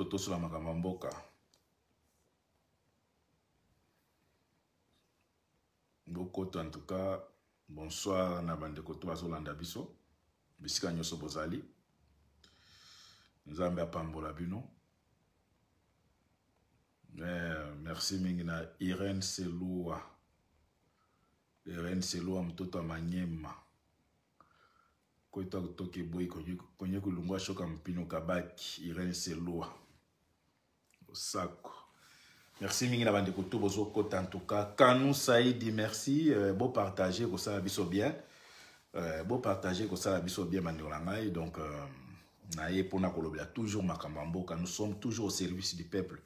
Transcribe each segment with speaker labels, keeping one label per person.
Speaker 1: nzoto tosola makambo ya mboka bokota antuka bonsoir na bandeko to bazolanda biso bisika nyonso bozali nzambe apambola bino eh, merci mingi na irene seloa irene seloa mtoto ya manyema koyita toki boyi konye kolungwa shoka mpino kabaki irene seloa Sako. Merci mingi na bande to bozo kota en tout cas. Kanou Saïdi, merci. Euh, beau partager ko ça biso bien. Euh, beau partager ko ça biso bien mandolanaï. Donc euh, naïe pour na kolobia toujours mboka nous sommes toujours au service du peuple.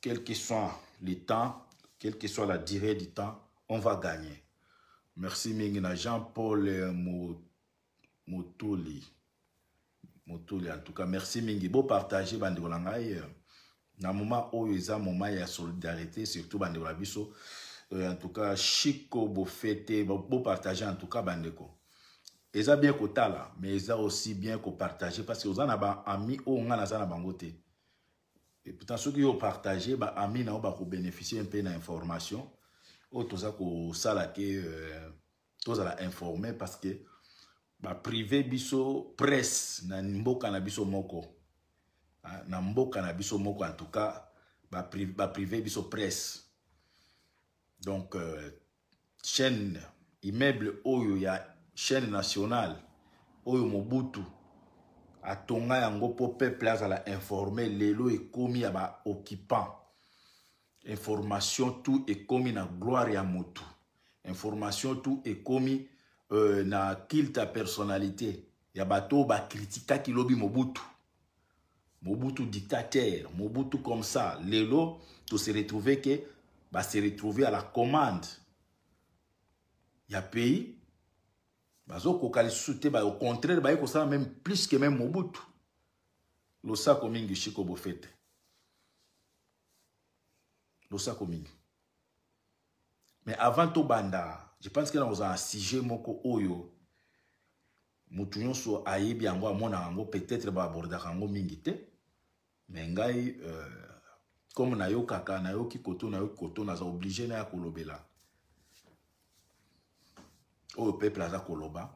Speaker 1: Quel que soit le temps, quelle que soit la durée du temps, on va gagner. Merci mingi na Jean-Paul Motoli. Motoli en tout cas, merci mingi. Beau partager bande na moment oyo eza moment ya solidarité surtout dans le biso euh, en tout cas chico chiko beau partager en tout cas bandeko eza bien tala, mais eza aussi bien partager parce que oza avez baami oyo ngai naza na bangote. et pourtant soki yo ba ami na yo un peu na information oyo toza sala ke euh, la informe parce que privé biso presse na mboka na biso moko ah, na mboka na biso moko en tout cas privé biso presse donc euh, chaîne immeuble oyo ya chaîne nationale oyo mobutu atonga yango po peuple azala informe lelo komi ya occupant information e komi na gloire ya motu information tout e euh, na kilta ya personnalité ya bato oyo bakritikaki lobi mobutu Mobutu dictateur, Mobutu comme ça, Lelo, tout se retrouver que, bah, se retrouver à la commande. Y'a y a pays, bah, bah au contraire, bah, ça même plus que même Mobutu. Losa komingi chiko bofete. Losa komingi. Mais avant tout banda, je pense que là, on a un sujet moko oyo. Moutou so so ayebi à amona ango, peut-être ba aborda kango mingite. me ngai euh, comme nayokaka nayoki koto nayoki koto naza oblige naya kolobela oyo peuple aza koloba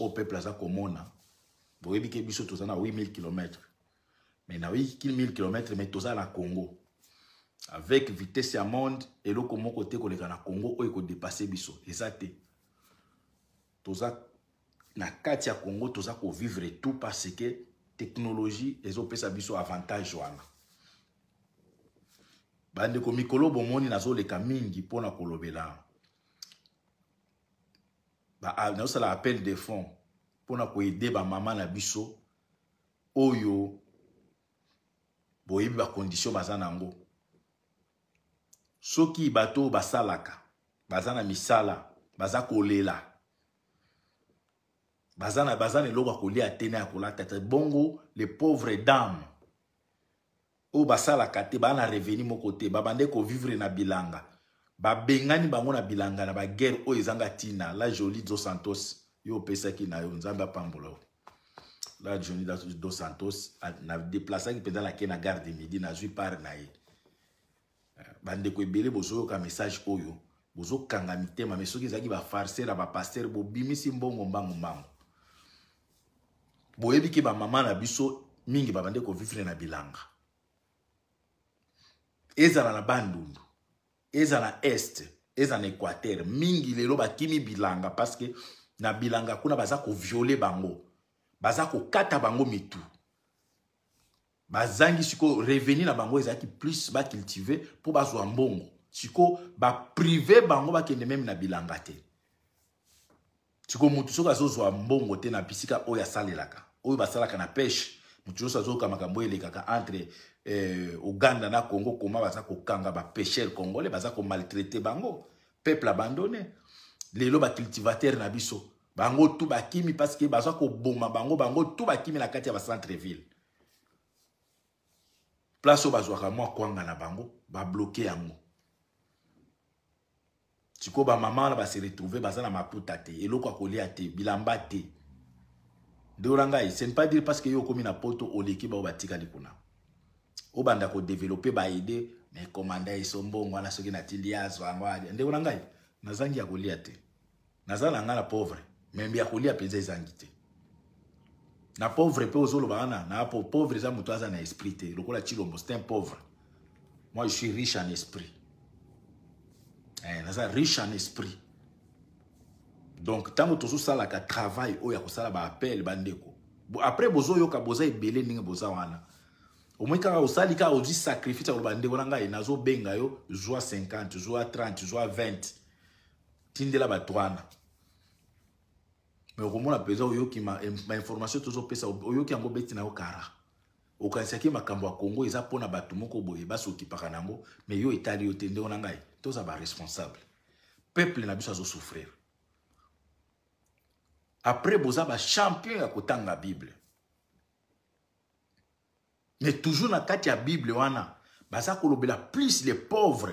Speaker 1: oyo peuple aza komona boyebi ke biso toza na 8000 km me na 8000 km me toza na congo avec vitesse ya monde eloko moko te koleka na congo oyo ekodepase biso eza te toza na kati ya congo toza kovivre tout parce que technologie ezopesa biso avantage wana bandeko mikolo bomoni nazoleka mingi mpona kolobela nazosala appel de fond mpona koede bamama na biso oyo boyebi bakondition baza na yango soki bato oyo basalaka baza na misala baza kolela baza na baza na eloko ya kolia te na ya kolata te bongo le pauvre dame oyo basalaka te baa na reveni moko te babande kovivre na bilanga babengani bango na bilanga na bagere oyo ezanga ntina la joli dos santos yo opesaki na yo nzambe apambola yo la joli dos santos na deplasaki mpenza na ke na gare de midi nazwi part na ye euh, bandeko ebele bozoyoka message oyo bozokanga mitema me soki ezalaki bafarser ya bapaster bobimisi mbongo mbango mbango boyebi ke bamama na biso mingi babande kovivre na bilanga ezala na bandundu eza na este eza na équateur mingi lelo bakimi bilanga parceke na bilanga kuna baza koviole bango baza kokata bango mitu bazangi sikoyo reveni na bango ezalaki plus bacultive mpo bazwa mbongo sikoyo baprive bango bakende meme na bilanga te sikoyo motu soki azozwa mbongo te na bisika oyo asalelaka oyo basalaka na pêche, motu nyonso azoyoka makambo elekaka entre eh, uganda na congo koma baza ba pêcheurs congolais baza komaltraite bango peuple abandone lelo cultivateurs na biso bango tu bakimi parceke bazwa koboma bango bango tu bakimi na kati ya ville place oyo bazwaka mwa kwanga na bango babloke yango sikoyo bamama wana baseretrouve baza na maputa te eloko ya kolia te bilamba te ndeola ngai ce ne dire parce que yo okomi na poto oleki bao batikali kuna obanda kodevelope baide me komanda esombongo wana soki natindi azwa yango alia ndeola ngai nazangi ya kolia te na ngai na pauvre membi ya kolia mpenza ezangi te na pauvre mpe ozoloba wana na pauvre eza moto aza na esprit te lokola chilombo c'est un pauvre moi je suis riche en esprit Eh, naza riche en esprit donc ntango tozosalaka travail oyo ya kosala baappel bandeko après bozoyoka boza ebele ndenge boza wana omoi kaka osali kaka ozwi sacrifice ya koloba ndeko na ngai nazobenga yo zwa 50 zwa 30 zwa 20 tindela bato wana me okomona mpenza oyoki bainformation eh, tozopesa oyoki yango beti na yo kara okanisaki makambo ya kongo eza mpona bato moko boye basokipaka nango me yo etali yo te ndeko na ngai responsable. responsable. peuple na à souffrir. après boza bah, champion ya la bible mais toujours na Bible, ya bible wana bah, ça kolobela plus les pauvres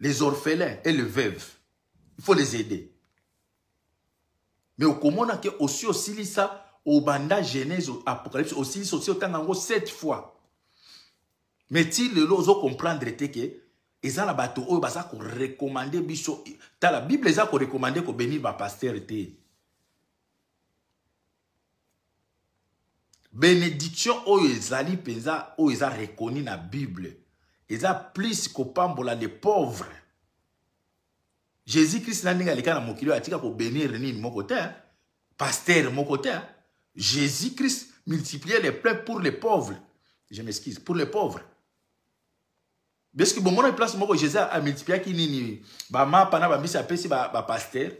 Speaker 1: les orphelins et les veuves il faut les aider mais okomonaki ça au Banda, genèse apocalypse aussi osi au yango sept fois mais ti pas ozokomprendre te que eza ils qu'on recommandé ils la bible ils ont pasteur. Bénédiction, oh ils allaient pensa, ils ont reconnu reconnu la bible ont plus pour les pauvres. jésus christ na rien dit na à pour bénir Pasteur, hein? jésus christ multipliait les pleins pour les pauvres je m'excuse pour les pauvres parce que bomona place moko jésus amultipliaki nini bamapa na bambisi bah, bah, pasteur,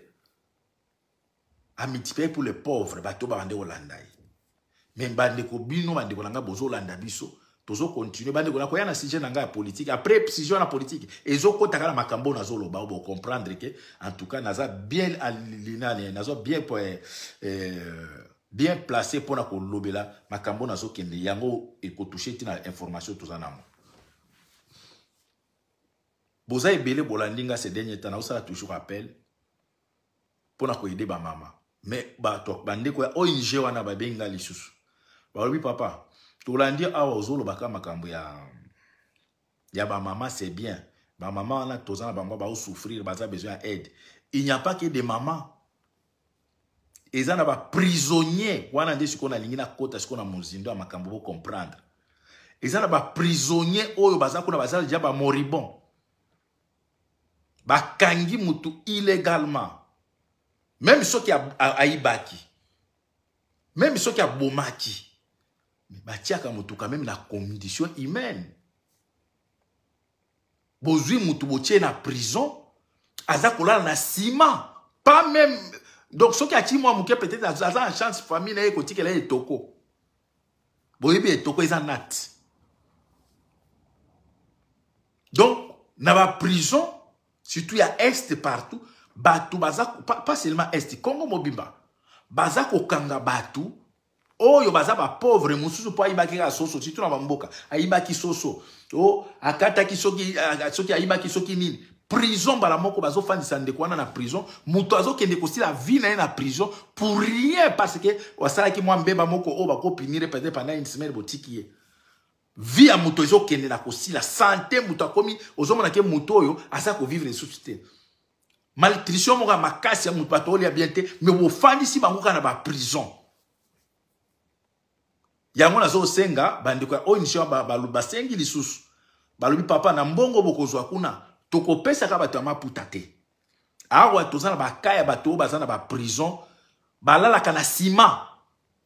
Speaker 1: a multiplié pour les pauvres bah, le pauvre bato babande kolanda ye de bandeko bino bandeko na ngai bozolanda biso continue bandeko na koya na sujet na ngai ya politique après sujet wana politike ezokotaka na makambo oyo nazoloba oyo comprendre que en tout cas naza bien n'a zo, bien pour euh, euh, bien placé pour mpona kolobela makambo oyo nazokende yango ekotouche ntina information en amont boza Bolandinga se dernier ces derniers temps toujours appel bah koyede bamama me bato bandeko ya ong wana babengi sous. bah oui papa tolandi ya ya maman c'est bien maman wana toza na bango baosouffrir a besoin d'aide. il n'y a pas que des dit dit na wana nde sikoyo nalingi a na pour comprendre makambo bocomprendre eza na baprisonnier oyo baza kuna baza bah moribond bakangi mutu illégalement même ceux qui a aibaki, même ceux qui bomaki, mais me batiaka mutu quand même na condition humaine bozui mutu botie na prison aza kolala na ciment, pas même donc ceux soki atii mwa moke peut-être aza na chance famille na ye kotikela ye etoko boyebi etoko eza nat donc na prison surtout a est partout baza pas, seulement est, congo mobimba baza kokanga bato oyo baza pauvre, mosusu mpo imaki à soso tu na bamboka ayibaki soso o ki soki soki ayibaki soki nini prison la moko bazofandisa ndeko na prison moto azokende la vie na prison pour rien parce ke asalaki mwa mbeba moko bako bakoprimire peut-être pendant une semaine boutique vie ya moto ezokendela kosila santé moto akomi ozomona ke moto yo asa ko vivre te maltrition malnutrition ya makasi ya moto bato olia bien te prison bofandisi bango kaka na baprison yango ba bandeko ya oyo basengi lisusu balobi papa na mbongo bokozwa kuna tokopesaka bato ya maputa te awa toza ba kaya bato bazana ba prison ba la la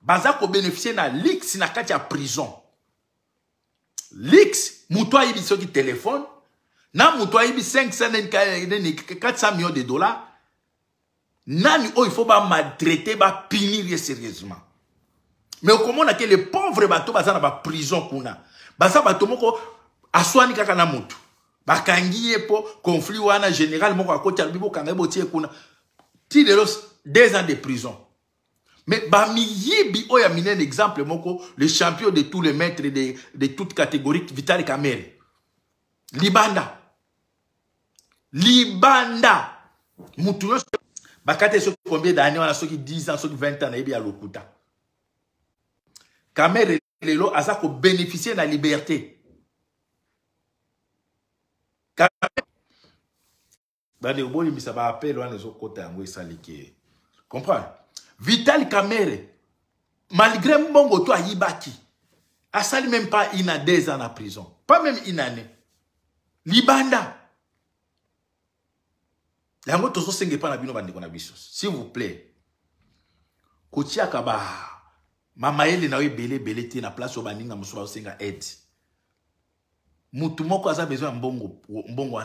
Speaker 1: baza bénéficier na lix na kati ya prison lix moto ayibi soki téléphone na moto ibi 400 millions de dollars nani faut ifo maltraiter bapinir punir sérieusement mais comment na ke le pauvre bato baza na ba prison kuna baza bato moko aswani kaka na mutu. Ba kangiye po conflit wana général moko akoti alobi bokanga ye botie kuna ti los deux ans de prison mais Bamiyibi, oya un exemple moko, le champion de tous les maîtres de, de toutes catégories, Vital Kamel. Libanda. Libanda. Moutouro, bakate so combien d'années, on a ceux qui 10 ans, ceux qui 20 ans, et à l'okuta. Kamel lelo aza ko bénéficier de la liberté. Kamel. les bois, il y a un appel, on a des autres côtés, Comprends? Vital Kamere, malgré Mbongo, toi, a sali même pas une année prison. Pas même une année. Libanda. Yango tozo senge pas na bino bande S'il vous plaît. Kotia kaba. Mama ele na belé belé te na place ou à senga aide. Mutu moko aza besoin mbongo mbongo à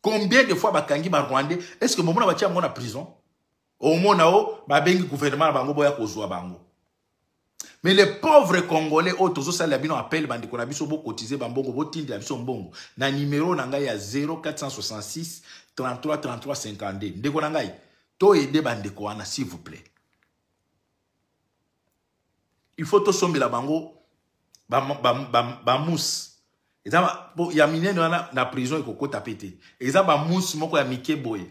Speaker 1: combien de fois bakangi est ce que momona tirer mon prison Au moins, Bengi gouvernement bango boya bango mais les pauvres congolais sa, oh, tozosalela bino appel bandeko na biso bango bambongo mbongo na numéro, 0466 33 33 52 ndeko na to, s'il vous plaît il faut la, bango la bango ba, ba, eza po ya minene wana na prison ekokotapa ete eza bamusu moko ya mike boye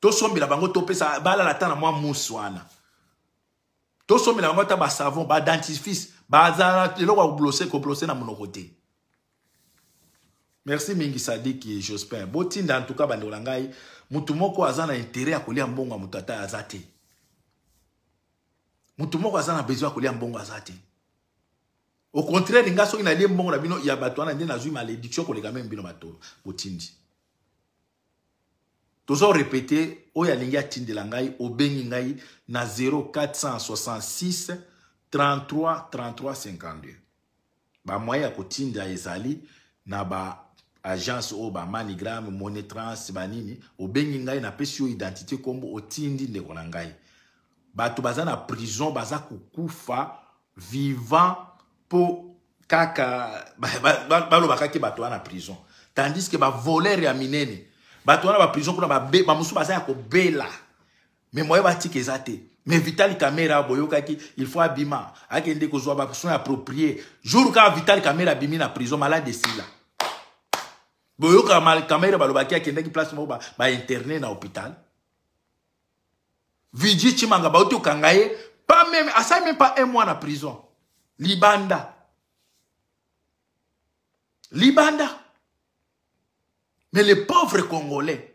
Speaker 1: tosombela bango topesa balala ata na mwa musu wana tosombela bango ata basavon badentifrice bazala eloko ya koblose koblose na monoko te merci mingi sadiki jospin botinda antuka bandeko na ngai motu moko aza na intere kolia mbongo ya moto ata moko aza besoin kolia mbongo aza te au contraire nga soki nalie mbongo na bino a bato wana nde nazwi malédiction koleka meme bino batolo botindi tozorepete oyo alingi atindela ngai obengi ngai na 0466 33 33 52 bamoyen ko kotinda ezali na ba agence baagence ba manigram monetrans banini obengi ngai na pesio identité nkombo otindi ndeko na ngai Ba baza bazana prison baza kokufa vivant pour kaka bakaki bato na prison tandis que bavolere ya minene bato ba prison kuna musu baza ya bela mais moi ba eza te mais vital camera boyokaki il faut abima akende kozwa prison approprié jour kaka vital caméra bimi na prison malade esila boyoka camera balobaki ki place Ba interné na hôpital vidi chimanga ba okanga kangaye pas même même pas un mois na prison Libanda. Libanda. Mais les pauvres Congolais,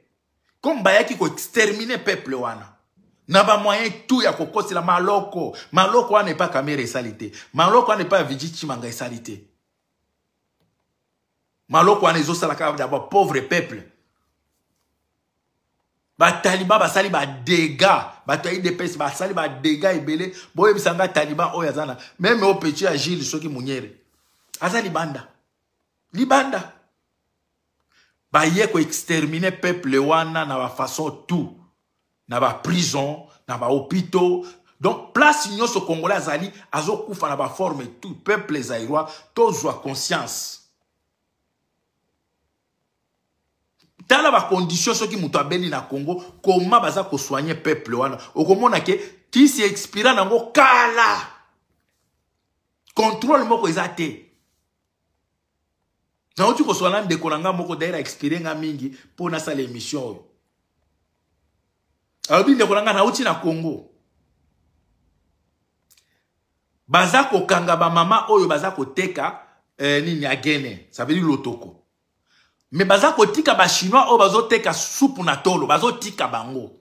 Speaker 1: comme Bayaki exterminer peuple wana. Naba moyen tout ya koko c'est maloko. Maloko n'est pas Kamere et salité. Maloko n'est pas vijichi manga et salité. Maloko n'est pas d'abord pauvre peuple sali basali badega bato ya idps basali badega ebele et ngai Boye oyo taliba na meme oyo peti ya so soki munyere aza libanda libanda yeko exterminer peuple wana na façon tout na prison na hôpital donc place nyonso congolais azali azokufa na forme tout peuple tous tozwa conscience tala bacondition soki moto abeli na congo koma baza kosoigne peuple wana okomona ke kisi expira nango kala contrôle moko eza te nauti kosola na ndeko na nga moko daire expire nga mingi mpo nasala émission oyo alobi ndeko na nga nauti na congo baza kokanga bamama oyo baza koteka eh, nini agene ça veut dire lotoko me baza kotika bachinois oyo bazoteka supu na tolo bazotika bango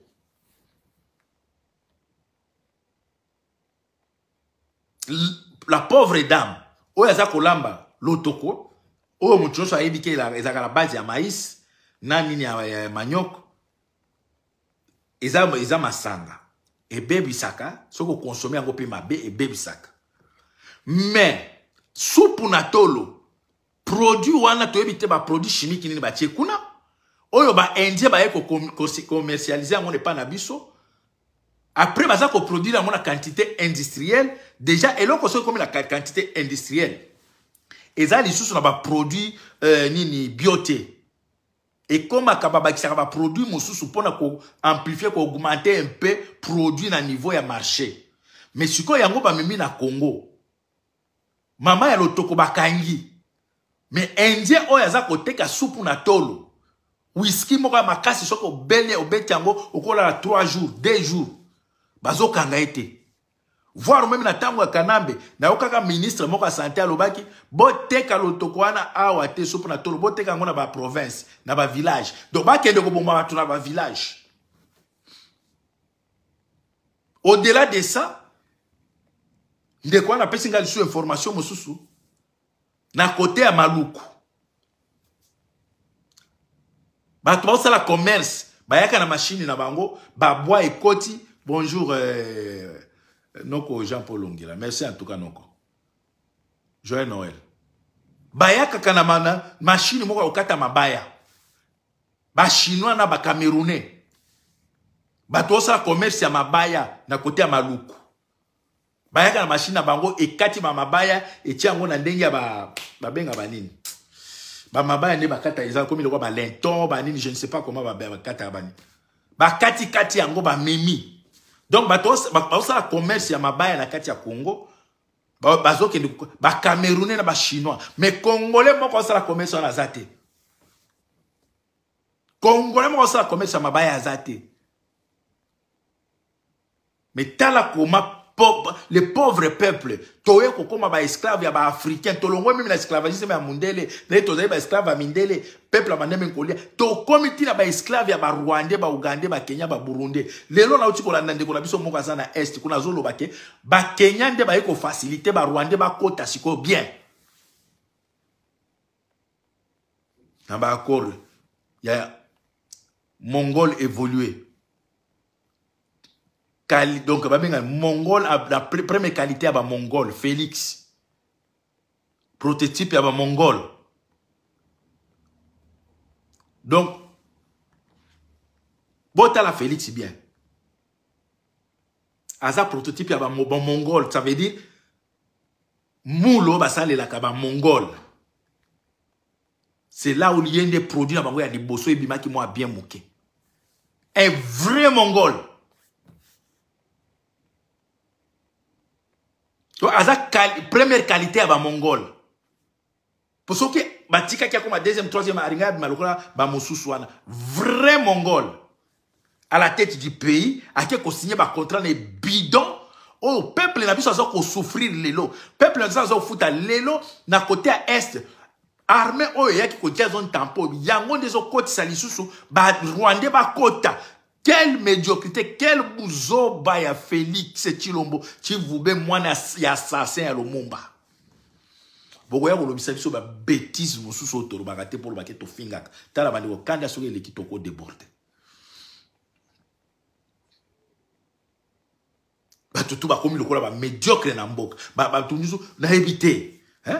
Speaker 1: la pauvre dame oyo aza kolamba lotoko oyo moto nyonso ayebi ke ezalaka na base ya maïs na nini ya manioko eza, eza masanga ebebisaka soki okonsome yango mpe mabe ebebisaka me supu na tolo produit wana toyebi ba produit chimique nini tie kuna oyo baindien baye kocommercialize yango ne pa na biso après za koproduire yango na quantité industrielle déjà eloko so comme la quantité industrielle eza lisusu na baproduit euh, nini bio te ekomaka sous pona ko amplifier ko augmenter un peu produit na niveau ya marché mais ko yango ba mimi na congo mama ya lotoko bakangi mais indien oyo oh, aza koteka supu na tolo wiski moko makasi soko bele, obeti yango la 3 jours 2 jours Bazoka kanga été. voire même na tango kanambe, kanambe okaka ministre moko santé, sante alobaki boteka lotoko wana awa te supuna na tolo boteka province, na province, na bavillage donc bakende koboma bato na village. au-delà de ça de wana apesi ngai lisusu information mosusu na côté Ba maluku bato la commerce yaka na machine na bango et koti. bonjour euh, noko jean paul merci en tout cas noko Noël. Ba yaka na mana machine moko ya kokata mabaya chinois na bacamerounais bato la commerce ya mabaya na kote à maluku bayaka na machine na bango ekati bamabaya etia yango na ndenge ya babenga ba banini bamabaya le bakata eza komi lokwa balinton banini je ne sais pas comment Ba kati kati yango mimi. donc bato la commerce ya mabaya na kati ya congo ba Camerounais na Chinois mais congolais moko la commerce wana aza congolais moko la commerce ya mabaya azate mais tala les le pauvre peuple toye kokoma ba esclave ya ba africain tolongwe les na esclavagisme ya mundele pe les ba esclave ya mindele peuple ya nkolia tokomi na ba esclave ya ba Kenya, ba Burundi. lelo kolanda ndeko na biso moko na kuna ba ke nde ba Rwande ba les siko bien na Les ya mongol évolué donc babenga mongol la première qualité à Mongol, félix prototype ya Mongol. donc la félix bien aza prototype ya mongole, ça veut dire mulu un Mongol. c'est là où il y a des produits ya sont bien mouqué. un vrai Mongol. Donc, à première qualité ya bamongole mpo a comme un deuxième troisième aringa bah, vrai mongole à la tête du pays signé ba contrat de bidon le oh, peuple na ça, souffrir les lelo peuple na biso les lelo na côté ya este armée oh, zone tampo yango nde bah Rwanda bah souffert. Quelle médiocrité, quel buzoba baya Félix Chilombo, Chivube mwana ya assassin ya Lumumba. bokoya bêtise, biso babétise mosusu oyo tolobaka te mpo olobaka te tofingaka tala bandeko kanda soki eleki tokodeborde le tu bakomi lokola na mboka na éviter, hein?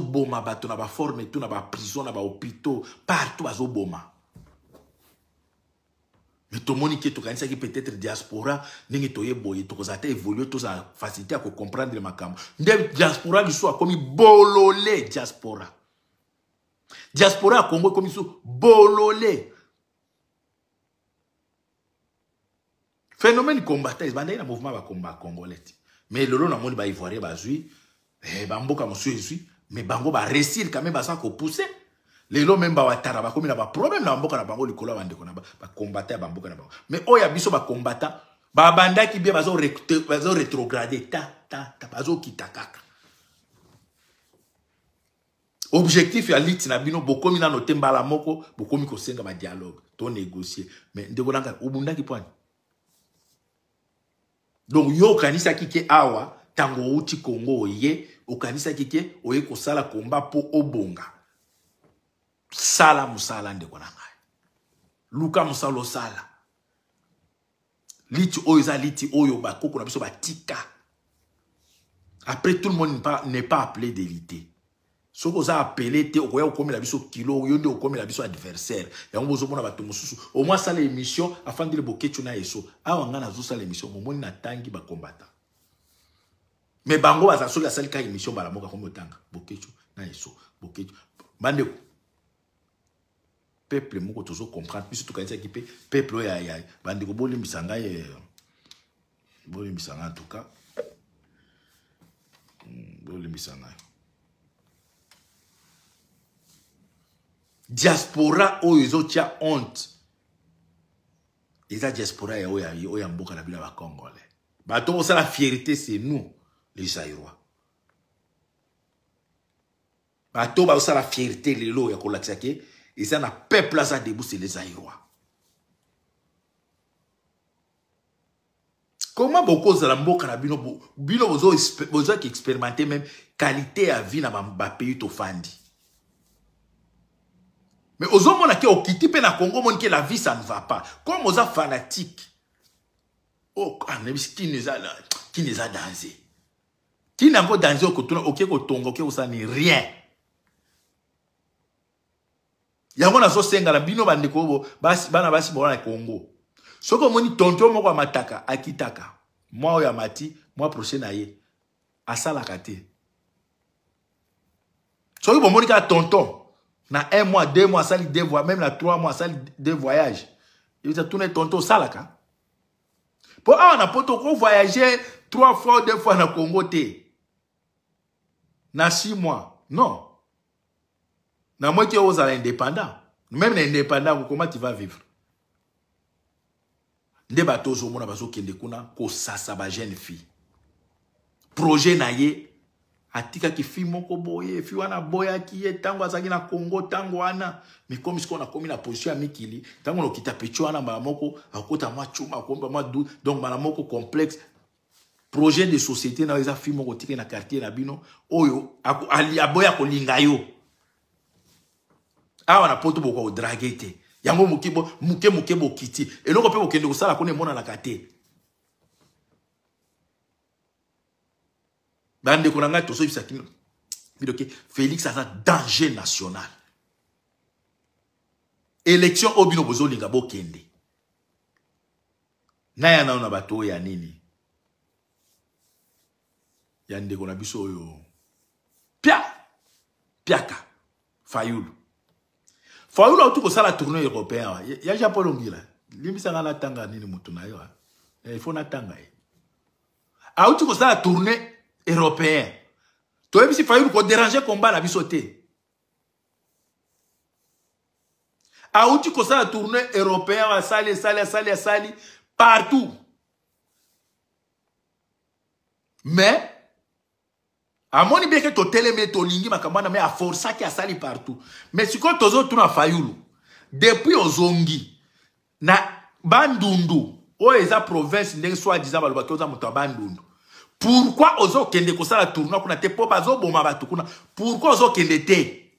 Speaker 1: boma bato na baforme tu na prisons, na hôpital partout qui qui peut-être diaspora ont toye boye tokozala te évolue tozala facilité à comprendre diaspora été comme bololé diaspora diaspora à congo ils sont Le phénomène combattant ezibandaki un mouvement combat congolais ti eh, me me bango baresile quand même baza même lelo meme bawatara bakomi na baproblème na bamboka na bango likolo ya bandeko na bakombata ya bamboka na bango mais oyo ya biso bakombata babandaki bie rétrograder ta ta ta bazokita takaka objectif ya liti na bino bokomi nano te mbala moko bokomi dialogue badialogue négocier mais ndeko nanga obundaki mpwani donc yo okanisaki qui awa ntango outi kongo ye okanisaki ou oye sala komba po obonga sala musala ndeko na luka musalo sala. liti oyo liti oyo bakoko na biso batika après tout le monde n'est pas appelé d'élite soki oza apele te okoya la biso kilo yo nde la biso adversaire yango bona bato au moins sala émission le boketu na zosa na zo sala émission tangi ba bakombata me bango baza soki asali kaka émission mbala moko akomi otanga bokeco na yeso bokeco bandeko peuple moko tozocomprendre biso tokanisaki mpe peuple oyo ya bandeko bolimbisa ngai bolimbisa ngai antuka hmm, bolimbisa ngai diaspora oyo ezotia honte eza diaspora ya oyo ya mboka na bino ya bacongolais bato kosala fierité c'est nous elisa airwa bato la fierté lelo oyo ya et eza na peuple à aza c'est les aïrois. comment beaucoup bokozala mboka na bino bino qui expérimenter même qualité à vie na to fandi. mais aux hommes qui ont quitté na congo mon qui la vie ça ne va pas comme oza fanatique oh, qui nous a dansé ntina yango danger okotuna okie kotonga okie kosani rien yango nazosengana bino bandeko oyo bana basi bona na kongo soki omoni tonto moko ya mataka akitaka mwa mati, moi mwa proche na ye asalaka te soki bomoni kaka tonton na un mois deux mois asali deux voyage même la trois mois asali deux voyage se tourner tonton osalaka mpo awa na poto voyager trois fois deux fois na congo te n'a six mois. Non. N'a moi qui aux indépendants. Même l'indépendant, comment tu vas vivre? nde bato ozomona ça kuna va gêner fille projet na ye ki fi moko boye fi wana ki ye ntango azalaki na kongo tango wana me komi sikoyo comme na position ya mikili ntango nokita pecho wana mbala moko akota mwa cuma akomi bamwa du donc mbala moko complexe projet de société na eza fi moko tike na quartier na bino oyo aboya kolinga yo awa na poto bokoka kodrage te yango moke moke bokiti eloko mpe bokende kosala kuna emonanaka te bandeko na ngai tozoyebisa kino bidoke félix aza danger national élection obino bino bozolinga naya nano na bato oyo ya nini ya ndeko na biso yo. pia piaka Fayoul fayulu auti kosala tourne européen ya jean paul ongila limbisanga natanga nini motu na yo eh, il faut la a ye auti kosala tourne européen toyebisi fayulu A komba na biso te la tournée tournée européen ça, ça, ça, sali... partout mais amoni bien ke totelemi tolingi makambo wana me aforsaki asali partout mais sikoyo tozotuna fayulu depuis ozongi na bandundu oyo oh, eza province ndenge soi disant balobaki oza moto ya bandundu pourkui ozokende kosala tournoi kuna te mpo bazoboma bato kuna pourkui ozokende te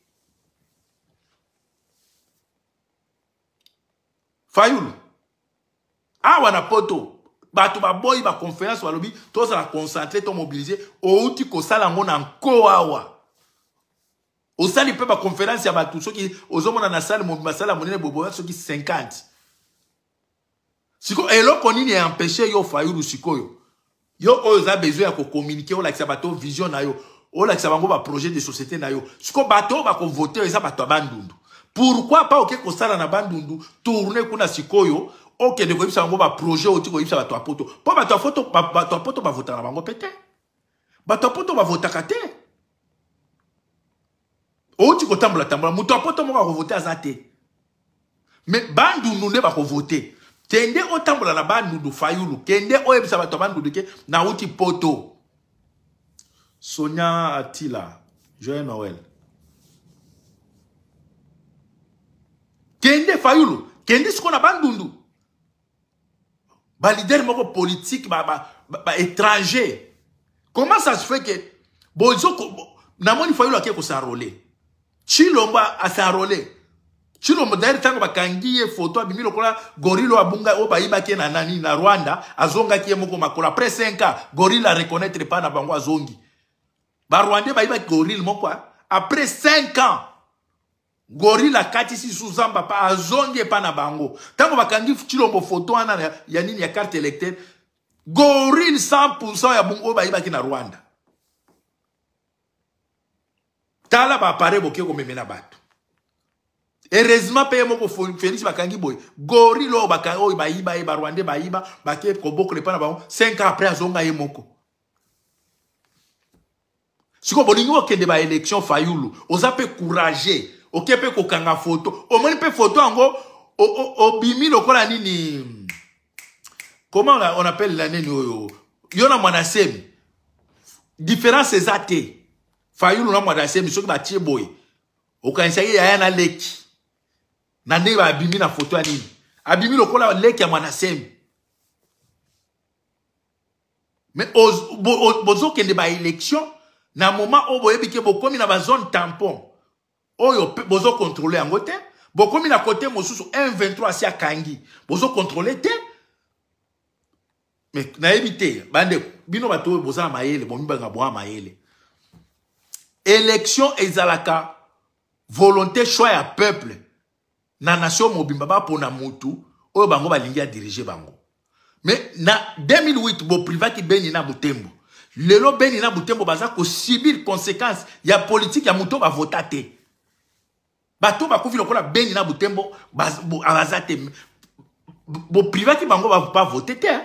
Speaker 1: fayulu awa na poto bato baboyi baconférence la tozala concentré to ko outi ko yango en nko awa osali ba conférence ya bato soki ozomona na sale la monene bobo soki 50 elo eloko nini empêché yo si siko yo oyo oza oh, besoin ya kokommunike oh, olakisa bato vision na yo olakisa oh, bango projet de société na yo Siko bato oyo bakovote eza bato ya pourquoi pas au kosala na bandundu tourner kuna sikoyo okende projet bango baproje oti yisa bato ya poto mpo bah, bah, bah, oh, à ya poto vote, na bango Ba te voter. ya poto bavotaka te outi kotambola tambola mo ya poto moko akovote aza te mais bandundu voter. Tende kende oh, tambla na bandundu fayulu kende oyebisa oh, bato ba bandundu ke poto sonia atila joye Noël. kende fayulu kendi sikoyo na bandundu leader moko politique baétranger ba, ba, ba comment ça se fait que, ke na namoni fayulu akei kosenrole chilombo asenrole chilombo daire ntango bakangi ye foto abimi lokola gorille abunga oyo bayibaki ye na nani na rwanda azongaki ye moko makolo après 5 ans gorille reconnaître pas na bango azongi barwandais bayibaki gorille moko hein. après 5 ans gorila si suzamba pa azonge pas na bango Tango bakangi chilombo photo ana ya nini ya carte électeur gorin 100 ya bongo iba ki na rwanda tala pare boke memena bato heureusement mpe ye moko félix bakangi boye ba ba iba iba ye ba iba ba kobokola epa na bango 5 ans après azonga ye moko sikoyo bolingi ba élection fayulu oza pe courager oke mpe kokanga foto omoni mpe foto ango obimi lokola nini comment on appelle la nini oyo manasem. mwana semi différence eza fayulu na mwana semi soki batie boye okanisaki yaya na leki na ba babimi na photo ya nini abimi lokola leki ya mwana bozo kende ba élection na moment oyo boyebi ke bokomi na zone tampon oyo bozo contrôler yango te bokomi na côté mosusu 123 asi akangi bozo contrôler te me nayebi te bandeko bino bato oyo boza na mayele bomibanga bwa mayele élection ezalaka volonté choix ya peuple na nation mobimba bapona motu oyo bango balingi adirige bango Mais na 2008 boprivaki beni na butembo lelo beni na butembo baza kosibir conséquence ya politike ya moto voter te bato bakufi lokola beni na butembo bo ah, te ki bango voter te hein.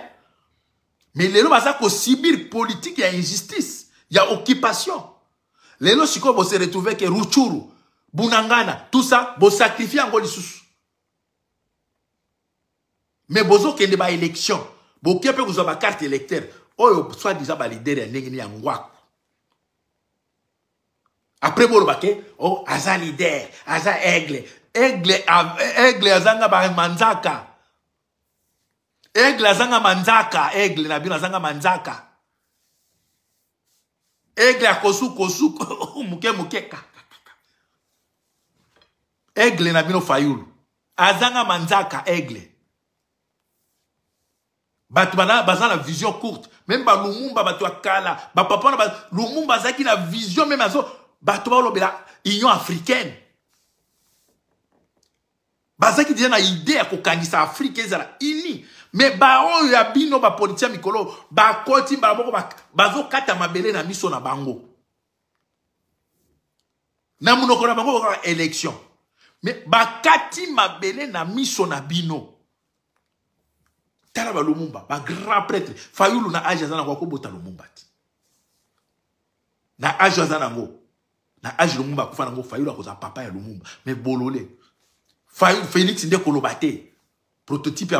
Speaker 1: mais lelo sibir politique politike ya injustice ya occupation lelo sikoyo se retrouve ke ruchuru bunangana tout ça bosakrifie yango lisusu mais bozokende baélection boke mpe ba carte électeur oyo soit déjà ba ya ndenge nini ya ngwaka après bolo bake oh aza leader aza aigle aigle euh, aigle azanga manzaka aigle azanga manzaka aigle na Zanga azanga manzaka aigle akosu kosu moke mukeka, aigle na no fayulu azanga manzaka aigle batmana baza na vision courte même balumumba bato batwa kala bapapa lumumba Zaki na vision même azo bato bila union africaine Baza ki na ide ya kokangisa afrika ezala uni me ba ya bino ba koti mikolo boko ba bazo kata mabele na miso na bango na monoko na bango kaka élection ba kati mabele na miso na bino tala Ba grand prêtre fayulu na age zana nango lumumba ti na aja zana na age lumumba akufa nango papa ya lumumba mais bolole félix nde koloba un prototype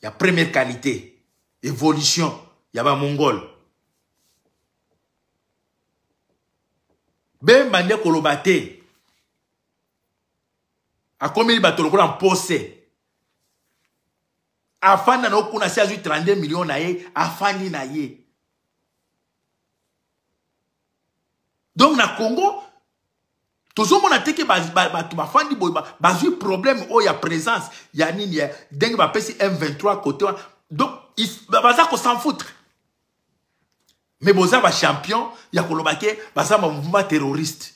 Speaker 1: Il y ya première qualité évolution ya bamongole bemba A koloba te akomeli bato A posé. na se azwi 32 na ye ni na ye donc na congo tous on a tozomona te ke bato bafandi boye bazwi problème il y a présence il y a ya nini ya va passer un 23 côté Donc, wana donc baza kosan foutre mais champion, boza bachampion ya koloba ke baza mouvement terroriste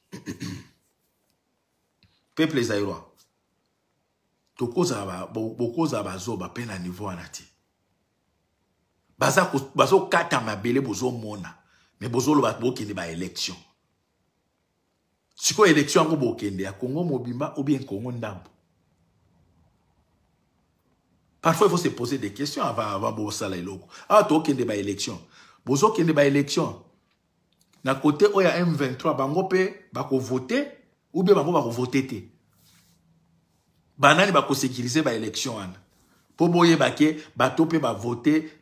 Speaker 1: peuple ezairwa tokozala bokozala bazoba peine à niveau wana te mona. Mais bozomona me bozoloba bokende election sikoyo élection yango bokende ya Congo mobimba ou bien Congo ndambo parfois il faut se poser des questions avant avant bosala Vous awa tokende baélection bozokende élection na côté ya m23 bango voter ou bien bango te banani ba élection pour boyeba voter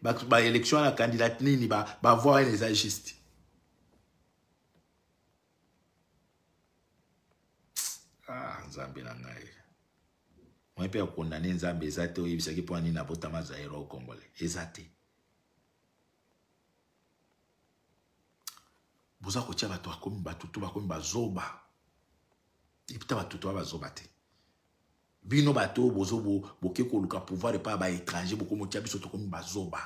Speaker 1: ba tope bah, élection voter ba na kandidate nini bah, bah, voir les agistes. ah, nzambe na ngai moi mpe akondane nzambe on c'est oyebisaki mpo na nabotama zairo okongole Congolais. te boza kotia bato à batutu tu zoba ba bazoba bino bato bozo boke luka pouvoir étranger, Boko baétranger bokomotia biso tokomi bazoba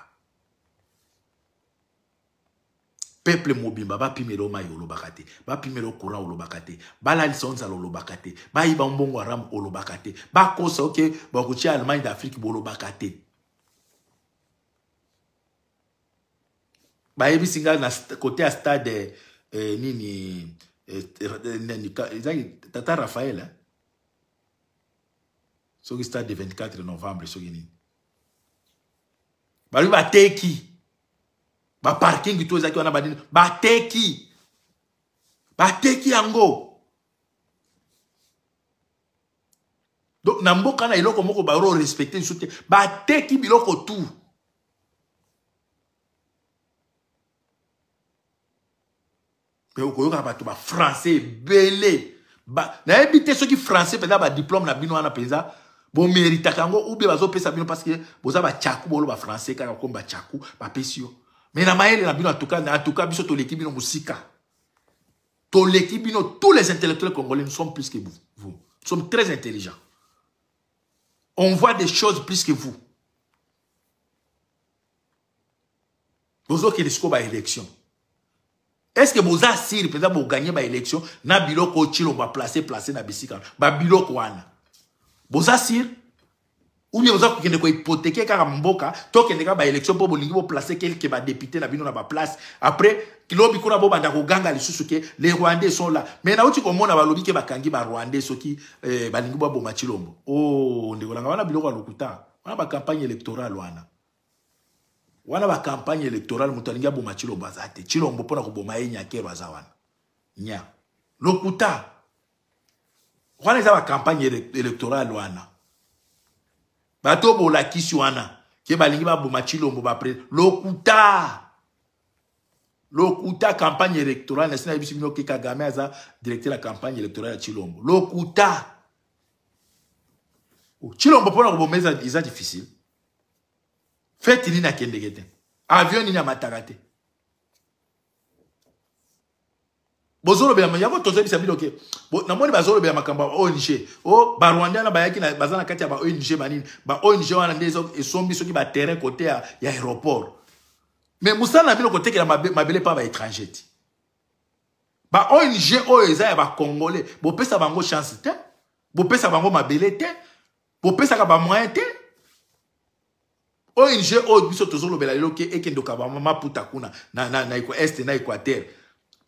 Speaker 1: peuple mobimba Baba Mayo mai olobaka ba bapimela o courant olobaka Ba balalisa o nzala olobaka ba bayiba mbongo aramu olobaka ba bakosa oke bakotia allemagne d'Afrique bolobaka Ba bayebisi nga na côté à stade eh, eh nini eh, eh, nini tata rafael hein? soki le 24 novembre soki qui qui bateki de to ezalaki wana qui. bateki bateki qui. donc na mboka na Ba Il te qui. biloko tu mpe Français, belé. bafrançais ebele Il te soki français un diplôme, na a bon bomeritaka yango ou bien bazopesa bino parce que boza batyaku bolo bafrançais kaka komi batyaku bapesi pesio mais na mayele na bino cas biso toleki bino to l'équipe bino tous les intellectuels congolais nous sommes plus que vous vous sommes très intelligents on voit des choses plus que vous score sikoyo élection est ce que boza asiri élection boganye baélection na biloko ochilongo placer placer na bisika wana babiloko wana boza ou bien vous avez kohypothéquer kaka mboka ka ba élection po bolingi boplace va badepute na bino na place après lobi kuna ko ganga ke les rwandais sont là mais mona va lobi ke kangi barwandais soki eh, balingi bo oh, ndeko nanga wana biloko lokuta wana campagne électorale wana wana campagne électorale mutalinga bo machilombo chilombo chilombo pona ko boma kero zawa nya lokuta wana la campagne électorale Loana. bato bolakisi wana ke balingi baboma chilombo pre. lokuta lokuta campagne électorale n'est-ce pas biso ke kagame aza la la campagne électorale à chilombo lokuta chilombo oh, mpona koboma eza difficile Faites nini akendeke te avion nina amataka bozolobela yango tozebisa bino ke bazolo bazolobela makamba ya ONG o oh, barwanda na bayaki baza bazana kati ya a banini terrain, wana nde esombi soki baterrain kote a aéroport me mosala na bino kotekela mabele mpa baétranger ti va oyo eza ya bacongolais à bango chance te bopesa bango mabele te ba bamoyen te ong oyo biso tozolobela lelo ke ekendokaka bamaputa kuna na, na, na, na este na équateur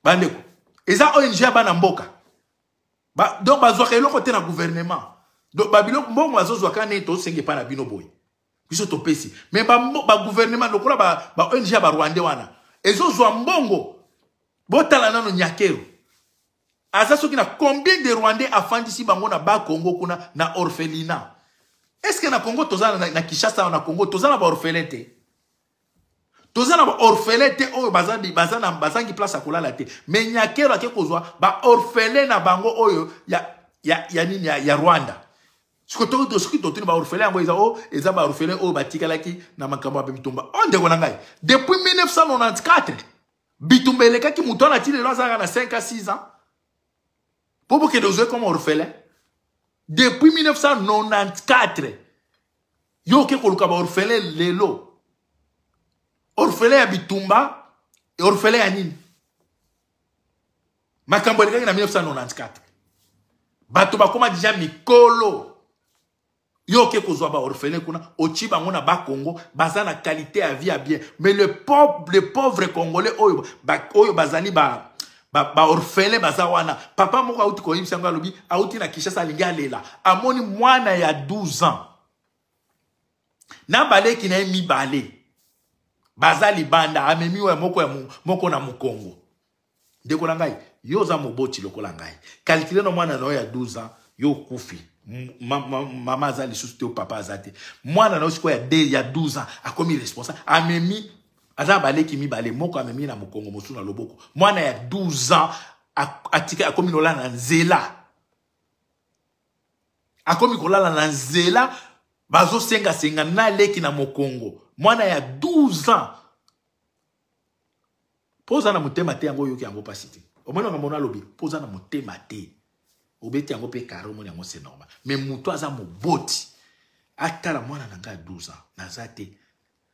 Speaker 1: bandeko ça ong ya bana mboka ba, donc bazwaka lo te na gouvernement donc babilo, mbongo kane to tosenge pa na bino boye biso topesi ba, bagouvernement lokola baong ya barwande wana ezozwa mbongo botala nano nyakero aza soki na combien de afandi afandisi bango na Congo kuna na est-ce que na congo tozana na, na kinshasa na congo tozana na te toza na orphelin te oyo bazangi place akola la te me nyakero ake kozwa ba orphelin na bango oyo ya, ya, ya nini ya, ya rwanda soki ba orphelin yango iza o iza eza baorphelin oyo batikalaki na makambo ya bitumba o oh, ndeko na ngai depuis 1994 bitumba elekaki moto wana ti lelo azalaka na 5 a 6 ans mpo bokende ozwe comme orphelin depuis 1994 yo oke koluka baorphelin lelo orphelin à bitumba et orphelin à nini Ma en 1994 bato dija mi mikolo yo oke kozwa orphelin kuna Ochiba mouna ba Congo, baza na qualité à vie à bien mais le pauvre, le pauvre congolais oyo ba, oyo ba, orfele, ba baza wana papa moko auti koyebisa yango lobi, auti na sa linga lela, amoni mwana ya 12 ans na ki na mi-balé. Bazali banda, amemi wa moko, ya moko na mukongo ndeko na ngai yo za moboti lokola ngai kalkule na mwana na yo ya 12 ans yo kufi. mama Zali lisusu te papa zati mwana na ya de ya 12 ans akomi responsable amemi aza mi bale moko amemi na mokongo moso na loboko mwana ya 12 ans atika akomi kolala na nzela akomi kolala na nzela senga senga na mokongo mwana ya 12 ans Posa na motema te yango oyoki yango mpasi te omoni makambo ono na motema te obeti yango pe kare omoni yango se normal me moto aza boti atala mwana na ngai ya 12 ans naza te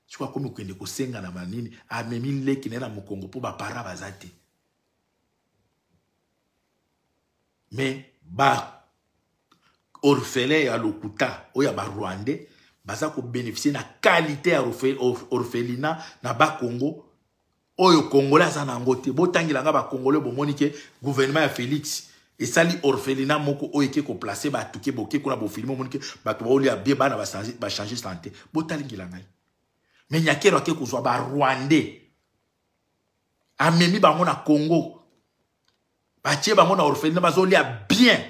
Speaker 1: soki kwende kokende kosenga na manini a leki na ye na mokongo po ba para bazate. Mais, ba orphelin ya lokuta oyo ya barwandais baza bénéficier na qualité ya orphelina na Congo oyo kongole aza na yango te ba bakongole bomoni ke gouvernement ya félix esali orphelina moko oyo ko placer ba ke boke kuna bofilme omoni ke bato ba changer bana changer santé botalingela ngai mais nyakero ake kozwa barwandais amemi ba mona congo ba batie bango na orphelina bazolia bien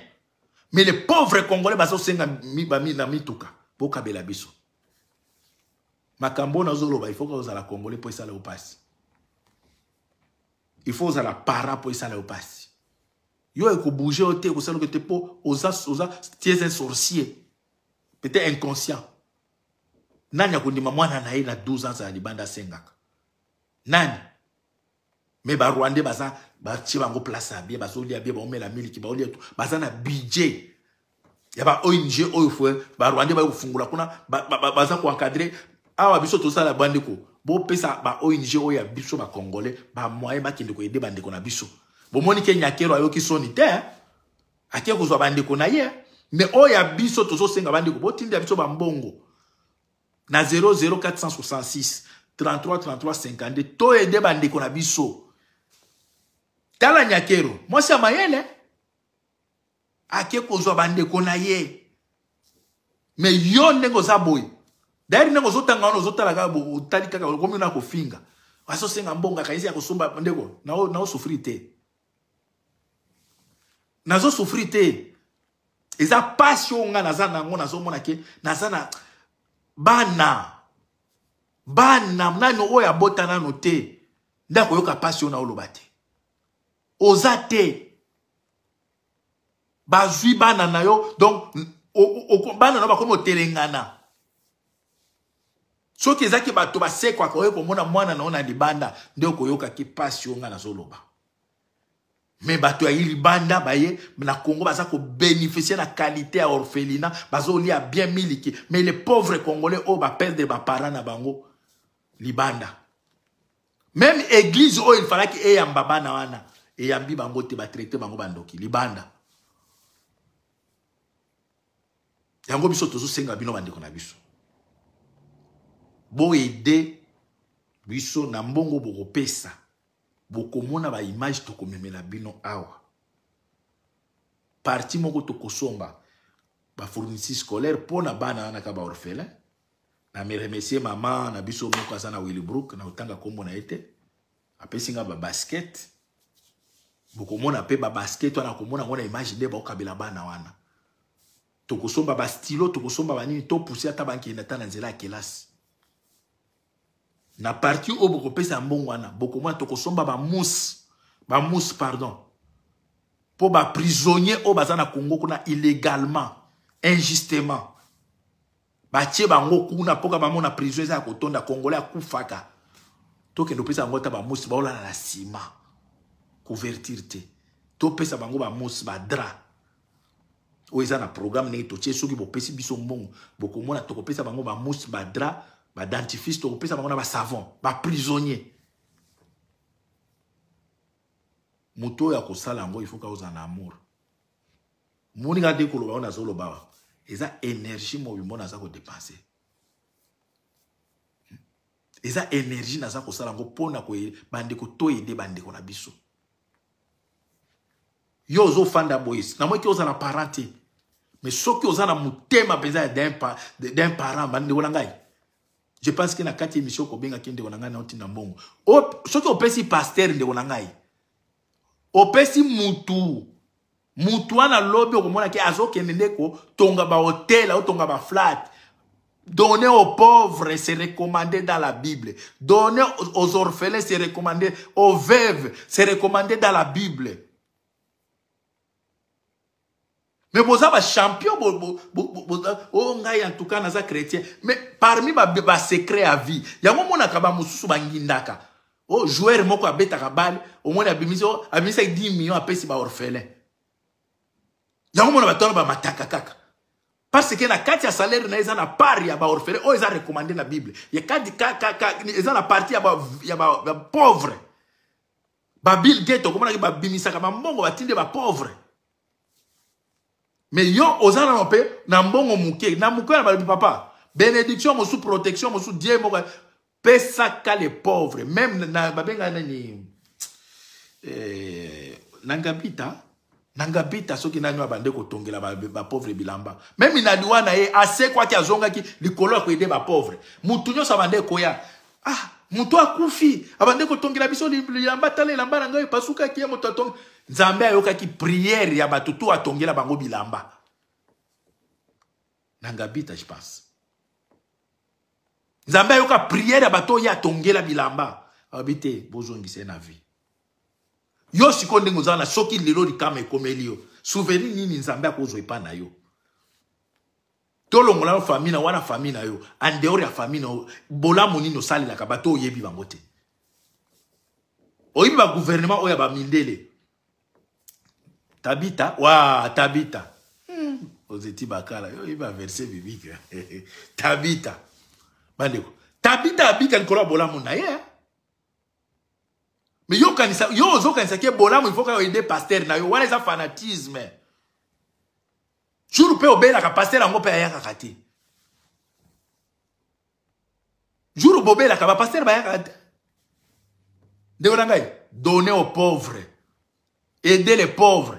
Speaker 1: mais les pauvres congolais senga mi ba mi na mituka faut biso makambo oyo nazoloba vous pour congolais au opasi. Il faut ifo la para mpo yo thé, vous avez te ekosala pas te oza, un sorcier peut-être inconscient nani avez mwana na na 12 ans azala libanda sengak. nani me barwandais baza ba place ya vous avez miliki Ba na budget ya baong oyo fue ba fungula kuna baza encadrer awa biso tosala bandeko bopesa ONG oyo ya biso bacongolais ba bakende ede bandeko na biso moni ke nyakero ayoki soni te hein. ake kozwa bandeko na ye hein. me oyo ya biso bo bandeko botindela biso bambongo na 00466 333352 toyede bandeko na biso tala nyakero mwasi ya mayele hein. ake kozwa bandeko na ye me yo ndenge oza boye dayeri ndenge ozotanga wana ozotala kaka otali kaka okomi na kofinga azosenga mbongo akanisi ya kosomba ndeko naosufri te nazosufri te eza pasi oyo ngai naza nango nazomona ke naza na bana bana nano oyo abota nano te nde akoyoka pasi oyo na oloba te oza te bazwi bana na yo donc bana na yo bakomi otelengana soki se bato kwa pour mona mwana na libanda, na libanda nde okoyokaki mpasi yo na zoloba. me bato y libanda baye na congo baza bénéficier na qualité a orphelina a bien miliki mais les pauvres congolais oh, ba de ba parents na bango libanda même église oh, il que e yambaba bana wana yambi bango te ba traiter bango bandoki libanda yango biso tozosenga bino bandeko na biso boede biso na mbongo bokopesa bokomona baimage tokomemela bino awa parti moko tokosomba bafournisi scolaire mpo bana wana baorphelin na meremercie mama na biso moko aza na willibrook na otanga nkombo na ye te babasket bokomona mpe babasket wana komona ngo na image nde baokabela bana wana tokosomba bastilo tokosomba banini topuse ata bankenda ta na nzela ya kelasi na parti oyo bokopesa mbongo wana bokomona tokosomba bamusi bamusi pardon mpo baprisonnier oyo baza na kongo kuna illégalement injustement batie bango kuna mpoka bamona prison eza ya kotonda kongolais akufaka tokende opesa bango ata bamusi baolala na nsima couverture te topesa bango bamusi badra Oui, ça, na programme na ye totie soki bopesi biso mbongo bokomona tokopesa bango bamousse badra badentifrice un bango na basavon prisonnier. moto oyo akosala il faut ozala na amour moninga ona zo lo nazoloba eza énergie mobimo ko kodepanse eza énergie n'a ko kosala ko to aider toyede ko na biso yo na mo ki ozala na te mais soki oza na motema mpenza d'un parent bandeko de ngai je pense ke na kati ya émission kobengaki ndeko na ngai naotinda mbongo soki opesi paster ndeko na ngai opesi mutu mutu wana lobi okomonaki azokende hotel kotonga bahotel otonga flat Donner aux pauvres, c'est recommandé dans la Bible. Donner aux orphelins, c'est recommandé. Aux veuves, c'est recommandé dans la Bible mais avez un champion oyo oh, ngai en tout cas naza chrétien mais parmi secrets à vie il y a yango omonaka bamosusu bangindaka Oh, joueur moko abetaka bale omoni abimisaki 10 millions à million apesi baorphelin yango mona bato wana bamataka kaka parce que na carte à salaire na ye eza na part ya baorphelin ils oh, eza recommandé na bible eza na parti ya bapauvre babill gate okomonaki babimisaka bambongo batinde bapauvre ba mais yo a nano mpe na na na pas. papa bénédiction sous protection sou mon moko pesaka les pauvres, même na babengaka nani eh, nangabita nangabita soki nani abande la bapauvre bilamba meme un wana qui, zonga azongaki likolo ya koyede bapauvre mutu nyonso abande koya ah moto akufi abande kotongela biso bilamba tala elamba ngai epasukaki ye nzambe ayokaki priere ya bato to atongela bango bilamba na ngabita je pense nzambe ayoka priere ya bato oyo atongela bilamba alobi te bozongisa na vie yo sikoyo ndenge ozala na soki lelo likama ekomeli yo souveni nini nzambe akozwa epai na yo tolongola yo fami na wana fami na yo andeor ya fami na yo bolamu nini osalelaka bato oyebi bango te oyebi baguvernema oyo ya bamindele Tabita, wa tabita. Hmm. Ozeti bakala, il va verser biblique. Hein. Tabita. Bandeko. Tabita tabita, encore à Bolamou na ye. Hein. Mais yo kanisa, yo zo kanisa ke Bolamou, il faut qu'il aide pasteur na yo. voilà ça fanatisme. Jour pe obéla ka pasteur ango pe ayaka kati. Jour bobéla ka pasteur ba ayaka kati. Ndeko ngai, donner aux pauvres. Aider les pauvres.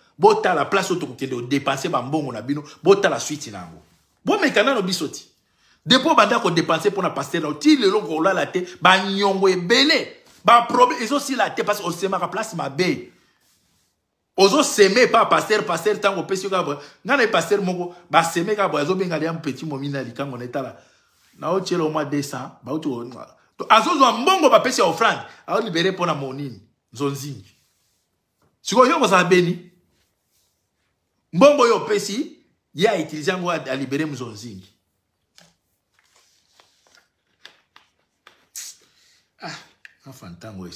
Speaker 1: bota bah, bah, bah, la place oyo de odépense bambongo na bino la suite na yango bomekana no biso ti depo banda kodépense pour na paster nao ti lelo la te problème. ils aussi la te parce osemaka place ma bé. Ozo paster paster ntango opesi yo kaka boye ngai na ye paster moko baseme kaka boye azobenga ya mpeti momini na likango na etala naotiela omwa 200 Azo azozwa mbongo bapesi offrande, a aolibere pour na monini Si sikoyo yo sa beni yo oyo ya ye autilize yango alibere mzonzingi ah afa ntango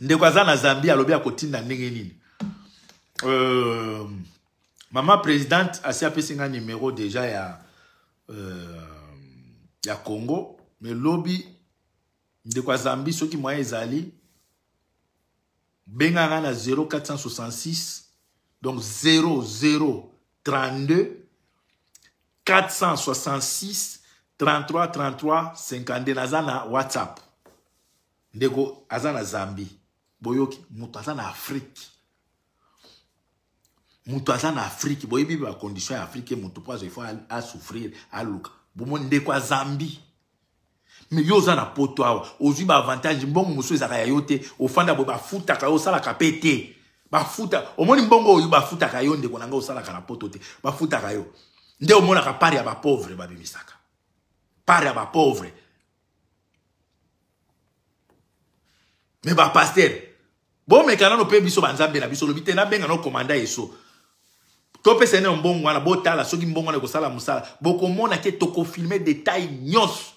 Speaker 1: ndeko aza na zambie alobi akotinda ndenge nini euh, mama présidente asi pesi nga numéro déjà ya euh, ya congo me lobi ndeko ya zambi soki moya ezali Bengaana 0466 donc 0032 466 33 33 52 Nazana whatsapp ndeko Azana Zambi. zambie boyoki mutaza Afrique. na Afrique. moto condition Afrique. afrike conditions bacondition Afrique afrike moto mpo souffrir. ndeko zambie mais yo za na poto awa ozwi baavantage mbongo mosusu za ya yo te ofanda boye ka yo ka pété ba bafuta omoni mbongo oyo bafutaka yo ndeko na ngai ka na poto te bafutaka yo nde ka pari ya ba babimisaka part ya bapauvre me kana no pe mpe biso banzambe na biso olobi te nabenga no komanda yeso bongo ene mbongo wana la soki mbongo wana boko mona ke toko filmé détail nyos.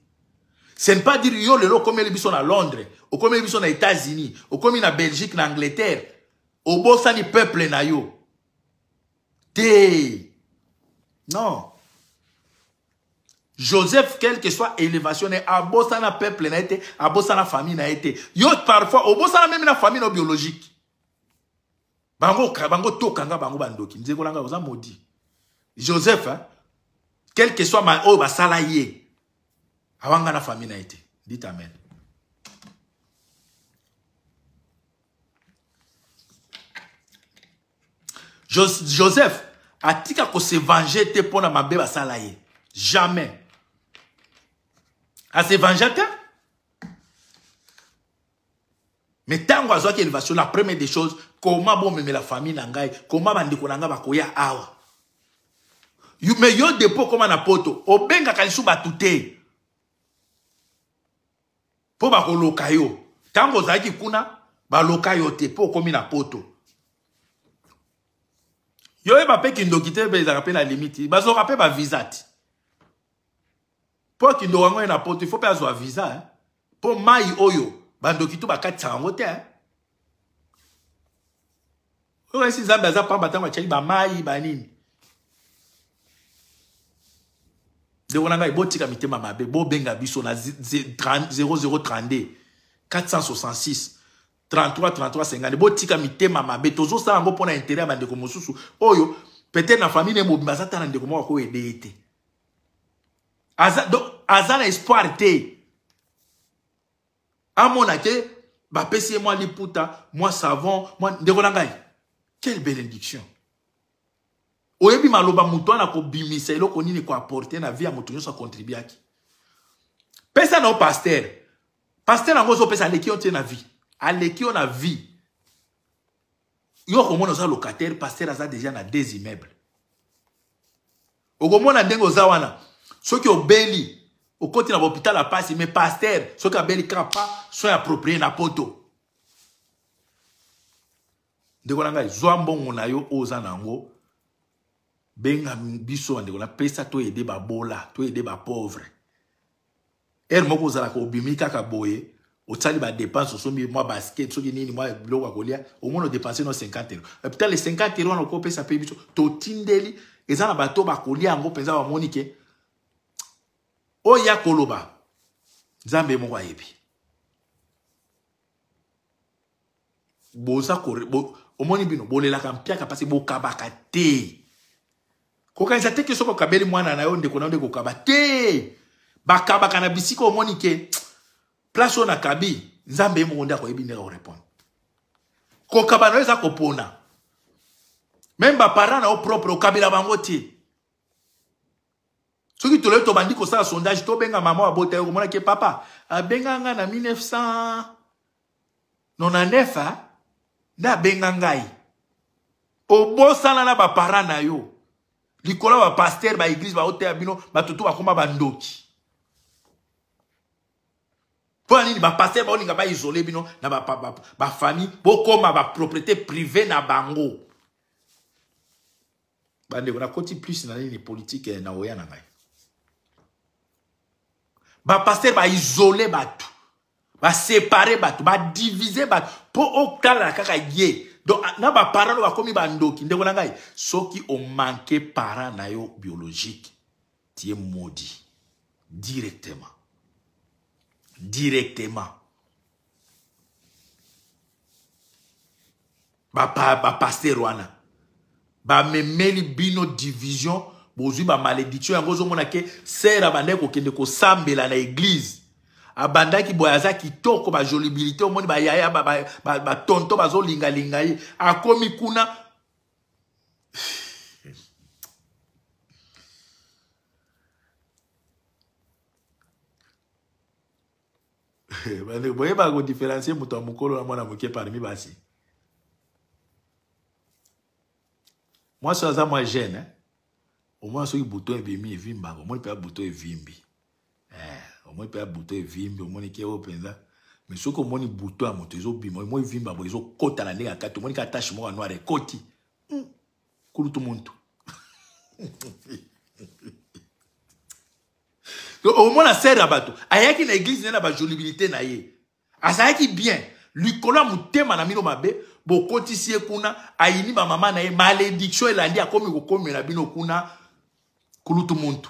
Speaker 1: ce n'est pas dire yo lelo comme ils sont à londres comme ils sont aux états-unis comme sont à belgique en angleterre obosani peuple na yo te non joseph quel que soit élévation na ye abosana peuple na été, te abosana famille na été, yo parfois obosana même na famille na biologique bango bango kanga bango bandoki nzekolanga oza modi joseph hein? quel que soit oyo oh, la ye awanga na famille na été. Amen. Joseph, atika ko se venger te pona mabe basala salaye. Jamais. A se venger te? Mais tant qu'on a élévation, la première des choses, comment bon me la famille nangai, comment bandiko nanga bakoya awa. Mais yo dépôt comme na poto, obenga kalisu batute. Po bakoloka yo ntango ozalaki kuna baloka yo te mpo okómi na poto yo mpe kindoki te ezalaka mpe na limite zo mpe bavisa te mpo kindoki yango ye na poto ifo mpe azwa visa hein. mpo mai oyo bandoki to bakatisaka yango te hein. oyo de nzambe aza pamba ntango bamai banini nde wana ngai botika mitema mabe benga biso na 0032 466 3333 botika mitema mabe Tozo yango pona intérêt ya bandeko mosusu oyo peut-être na famille ne mobimba aza ta na ndeko moko akoyede ye azan espoir te A mon ake, ye mwa liputa moi savon moi. ndeko na quelle bénédiction oyebi maloba moto wana kobimisa eloko nini apporter na vie ya sa contribuer akontribuaki pesa na pasteur pasteur paster yango pesa le yo tien na vie aleki on na vie yo okomona za locataire pasteur aza deja na des immeuble okomona ndenge oza wana soki obeli okoti na passe mais pasteur me paster soki abeli ka pa soin approprié na poto De na zwa mbongo na yo oza na benga biso bandeko napesa toyede babola toyede bapauvre ere moko ozalaka obimi kaka boye otali badepanse osombi mwa basket soki nini mwa biloko ya kolia omona odepanse no 50 ero puta le 50 ero wana okopesa mpe biso totindeli eza na bato bakolia yango mpenza bamoni ke oyo ya koloba nzambe moko ayebi boza omoni bino bolelaka mpiaka mpasi bokabaka te kokanisa te ke soki okabeli mwana na yo ndeko na yo ndeko okaba te bakabaka na bisika omoni ke place oyo nakabi nzambe ye moko nde akoyebi ndenge akorépondre kokaba na yo eza kopona meme baparent na yo propre okabela bango te soki toloyo tobandi kosala sondage tobenga mama abota yo komonaki papa abenga ah, ngai na 1999 nde abenga ngai obosana na baparent na yo likolo pasteur, bapaster baeglize baoteya bino bato to bakóma bandoki mpo pasteur, nini bapaster baolinga isoler, bino na ma bokóma propriété privée, na bango a nakoti plus na nini politiques, na oya na ngai bapaster baisole bato basepare ba badivize bato Po otalana kaka ye donc ah, na parano oyo bakomi bandoki ndeko na ngai soki omanke parent na yo biologique tie modi directement directement Bah ba wana les bino division bozwi bamalédiction yango ozomona ke sere ya bandeko kokende sambela na église. abandaki boye aza kitoko bajolibilité omoni bayaya batonto bazolingalinga ye akomi kuna bandeko boyebaka kodifférencie moto ya mokolo na mwana moke parmi basi mwasi aza mwa jeune omona eh? soki buto ebimi evimbi bango omoni mpe buto evimbi eh. Moi mpe buto evimbi ke oyo Mais mais soki moni buto a moto je omoni vimba bo kota na ndenge kato, moni ka tashe je hmm. kulutu muntu omona sere je ayaki na eglize ne na bajolibilité na ye bien lui mutema na bino mabe bokotisi ye kuna ayini mama na ye malédiction elandi akomi kokomela bino kuna kulutu muntu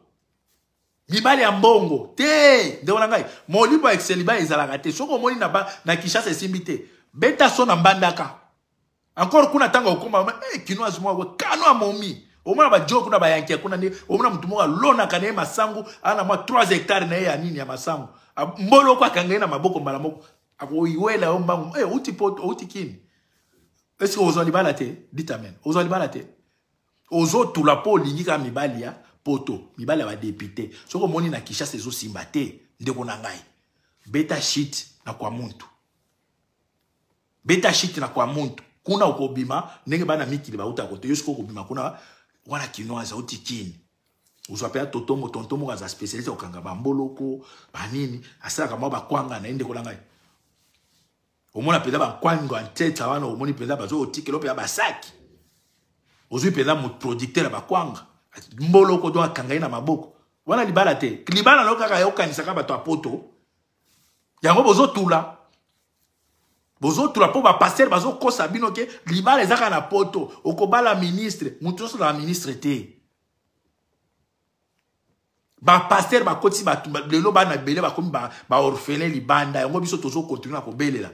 Speaker 1: mibali ya mbongo te ndeko na ngai molimo ya exeliba ezalaka te soki omoni na, na kinshasa esimbi te beta so na mbandaka encore kuna ntango okóma hey, eh, kinoise moko kano amomi omona bajoke kuna bayanki ya kuna nde omona motu moko alonaka na ye masango aa mwa 3 hectare na ye ya nini ya masango mboloko akanga ye na maboko mbala moko akoiwela yo mbango hey, eh, outi poto outi kini eske ozwa libala te dit amen ozwa libala te ozotula mpo olingi kaka mibali ya poto mibali ya badepute soki omoni na kishasa ezosimba te ndeko na ngai beta shit na kwa muntu beta shit na kwa muntu kuna okobima ndenge bana mikili bautaka te yo sikoyo okobima kuna wana kino azauti kini ozwa mpe atotomo tonto moko aza spécialiste kokanga bamboloko banini asalaka mwa bakwanga na ye ndeko na ngai omona mpenza bakwango ya nteta wana omoni mpenza bazo kotikela o mpenza basaki ozwi mpenza producteur ya bakwanga mbolo oko donc akanga na maboko wana libala te libala na yo kaka yokanisaka bato ya poto yango bozotula bozotula mpo bazo bazokosa bino ke libala ezaka na poto okobala ministre moto nyonso na ministre te ba bakoti bato lelo bana ba, ba orphelin libanda yango biso tozokontinue na kobelela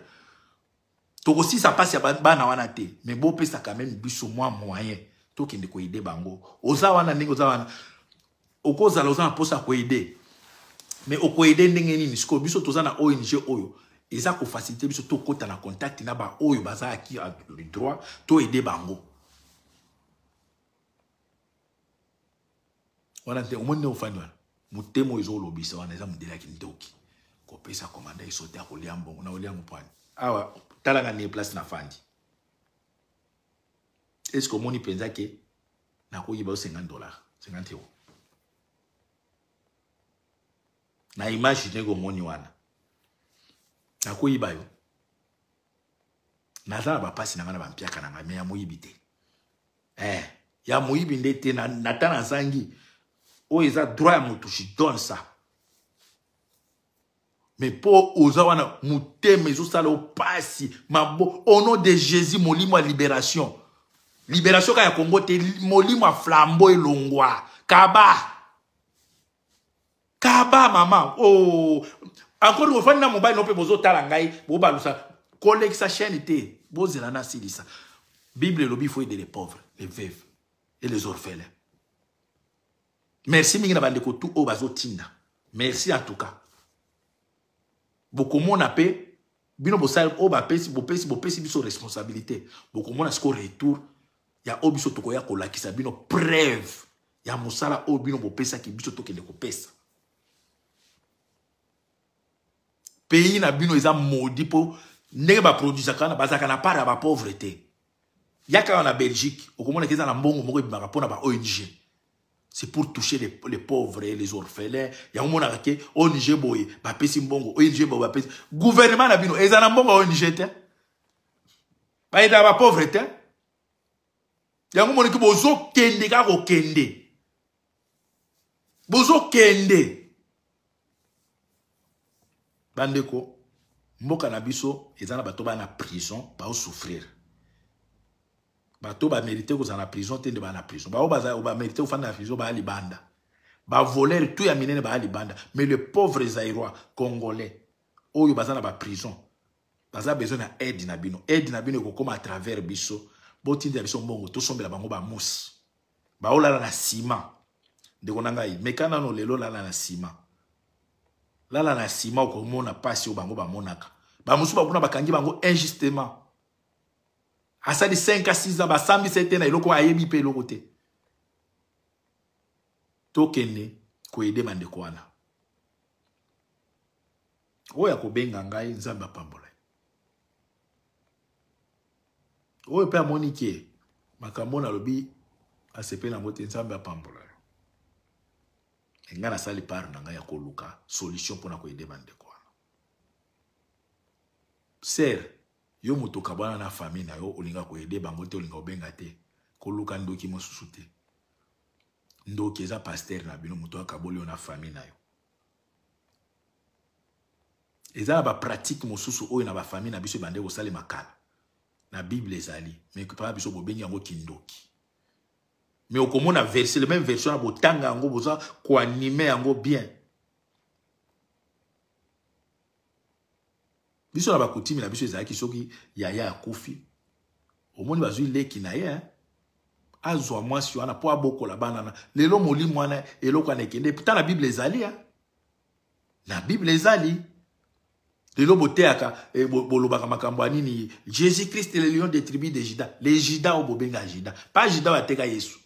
Speaker 1: ça passe ya bana wana te me ça quand même biso moi moyen tokende koide bango oza wana ndenge oza wana okozala oza na mposa ya koide me okoide ndenge nini sikoyo biso toza na ong oyo eza kofacilite biso tokɔta na contact na baoyo baza aki ah, le droit toede bango wana te omoni nde ofandi wana motema oyo ezolobisa wana eza modele ya kindoki kopesa komanda esote ya kolia mbongo na olia mopwani awa talanga nie place na fandi Est-ce que, n'a nakoyeba yo 50 dollars? 50 euros. na image ndenge moni wana Je yo na bapasi ba nga na bampiaka na kana me ya eh, ya moyibi de na natana suis oh, O iza droit ya motu je ça mais en oza wana ma mabo au nom de jésus molimo de libération libération kaka ya Congo te molimo flambo kaba kaba maman. oh. encore no ngai sa chaîne te bozela na ça. bible lobi il faut aider les pauvres les veuves et les orphelins merci mingi na bandeko merci en tout cas bokomona bino si responsabilité retour ya oyo y'a tokoya lakisa bino preuve ya mosala oyo bino bopesaki biso ko pesa pays na bino eza modi mpo ndenge baproduisaka wana bazalaka na part ya bapauvre te yaka na belgique okomonaki eza na mbongo moko ebimaka n'a ba ong c'est pour toucher les, les pauvres et les orphelins yango monaka ke ong boye pesi mbongo ong boye pesi gouvernement na bino eza na mbongo ya ong te bayenda bapauvre pauvreté yango kende de kende. kokende kende. bandeko mboka na biso en na bato baa na prison baosouffrir bato bamerite na prison te nde na prison mérite ou fan na prison banda. Ba voler tout ya minene ali banda. mais le pauvre zairois congolais oyo baza na prison, besoin na bino aide na bino koma à travers biso botindela biso mbongo tosombela bango bamusi baolala na nsima ndeko na ngai meka nano lelo lala na nsima lala na nsima okomona mpasi oyo bango bamonaka bamosusu bakuna bakangi bango injustement asali 5 a 6 ans basambisa ete na eloko ayebi mpe eloko te tokende koyede bandeko wana oyo akobenga ngai nzambe apambola oyo mpe amoni ke makambo nalobi asepeli yango te nzambe apambola yo e ngai nasali part na ngai ya koluka solution mpona koyede bandeko wana ser yo moto kabwana na famille na yo olinga koyede bango te olinga kobenga te koluka ndoki mosusu te ndoki eza paster na bino moto akaboli yo na famille na yo eza na bapratike mosusu oyo na bafamille na biso ebande kosalema kala na bible ezali me papa biso bobengi yango kindoki me okomona verse le même version na botanga yango boza koanime yango bien biso na bakutimi na biso ezalaki soki yaya akufi omoni bazwi leki na ye azwa mwasi wana mpo abokola bana na lelo molimo wana eloko wana ekende ta na bible ezali ya na bible ezali lelo boteyaka eh, bolobaka makambo jésus christ le lion des tribus de juda les Jida ou bobenga pas pa ou ateka yesu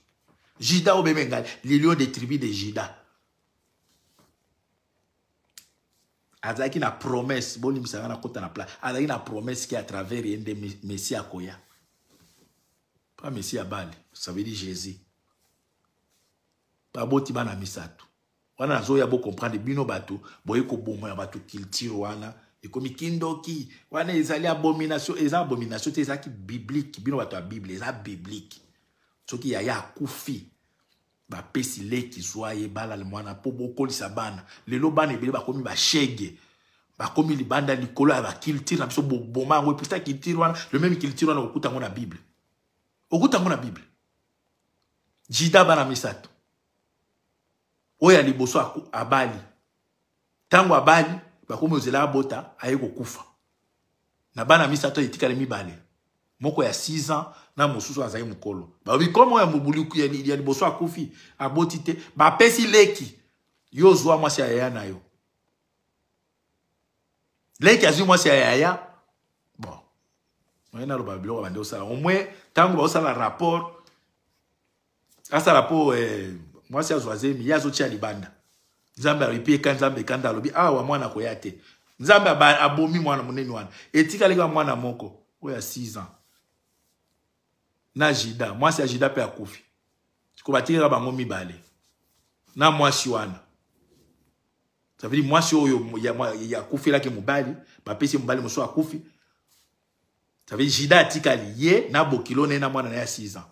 Speaker 1: Jida ou bebenga le lion des tribus de juda azalaki na promesse bolimisaka na kota na pla azalaki na promesse qui à travers Messia Messie akoya pa Messie à bale ça veut dire jésus baboti bana misato wana bo comprendre bino bato boye bomo ya bato kilti wana kindo Et ekomi ndoki wana ezali abomination eza abomination te qui biblique. bino bato biblique. bible eza biblike à koufi. Va bapesi qui zwa ye bala mwana mpo bokolisa bana lelo bana ebele bakomi bashege bakomi libanda likolo ya baculture na bon, boboma yango eputa qu'il tire, le même culture wana okuta yango bible okuta yango bible jida bana misato oyo ya liboso abali Tangwa Bali. bakomi ozela abota aye kokufa na bana misato etikali mibale moko ya 6 ans na mosusu azali mokolo balobi komo ya liboso akufi aboti te bapesi leki yo ozwa mwasi ya yaya na yo leki azwi mwasi ya yaya bon oye naloba biloko bande osala au moins ntango baosala rapport asala mpo eh, mwasi azwa zemi ye azotia libanda nzambe alobi eka nzambe ekanda alobi awa mwana koyate te nzambe abomi mwana monene wana etika kaka mwana moko oyo 6 ans na jida mwasi ya jida mpe akufi ko batikaka bango mibale na mwasi wana savedi mwasi oyo akufelaki mobali bapesi mobali mosusu akufi dire jida atikali ye na bokilone na mwana na ya 6 ans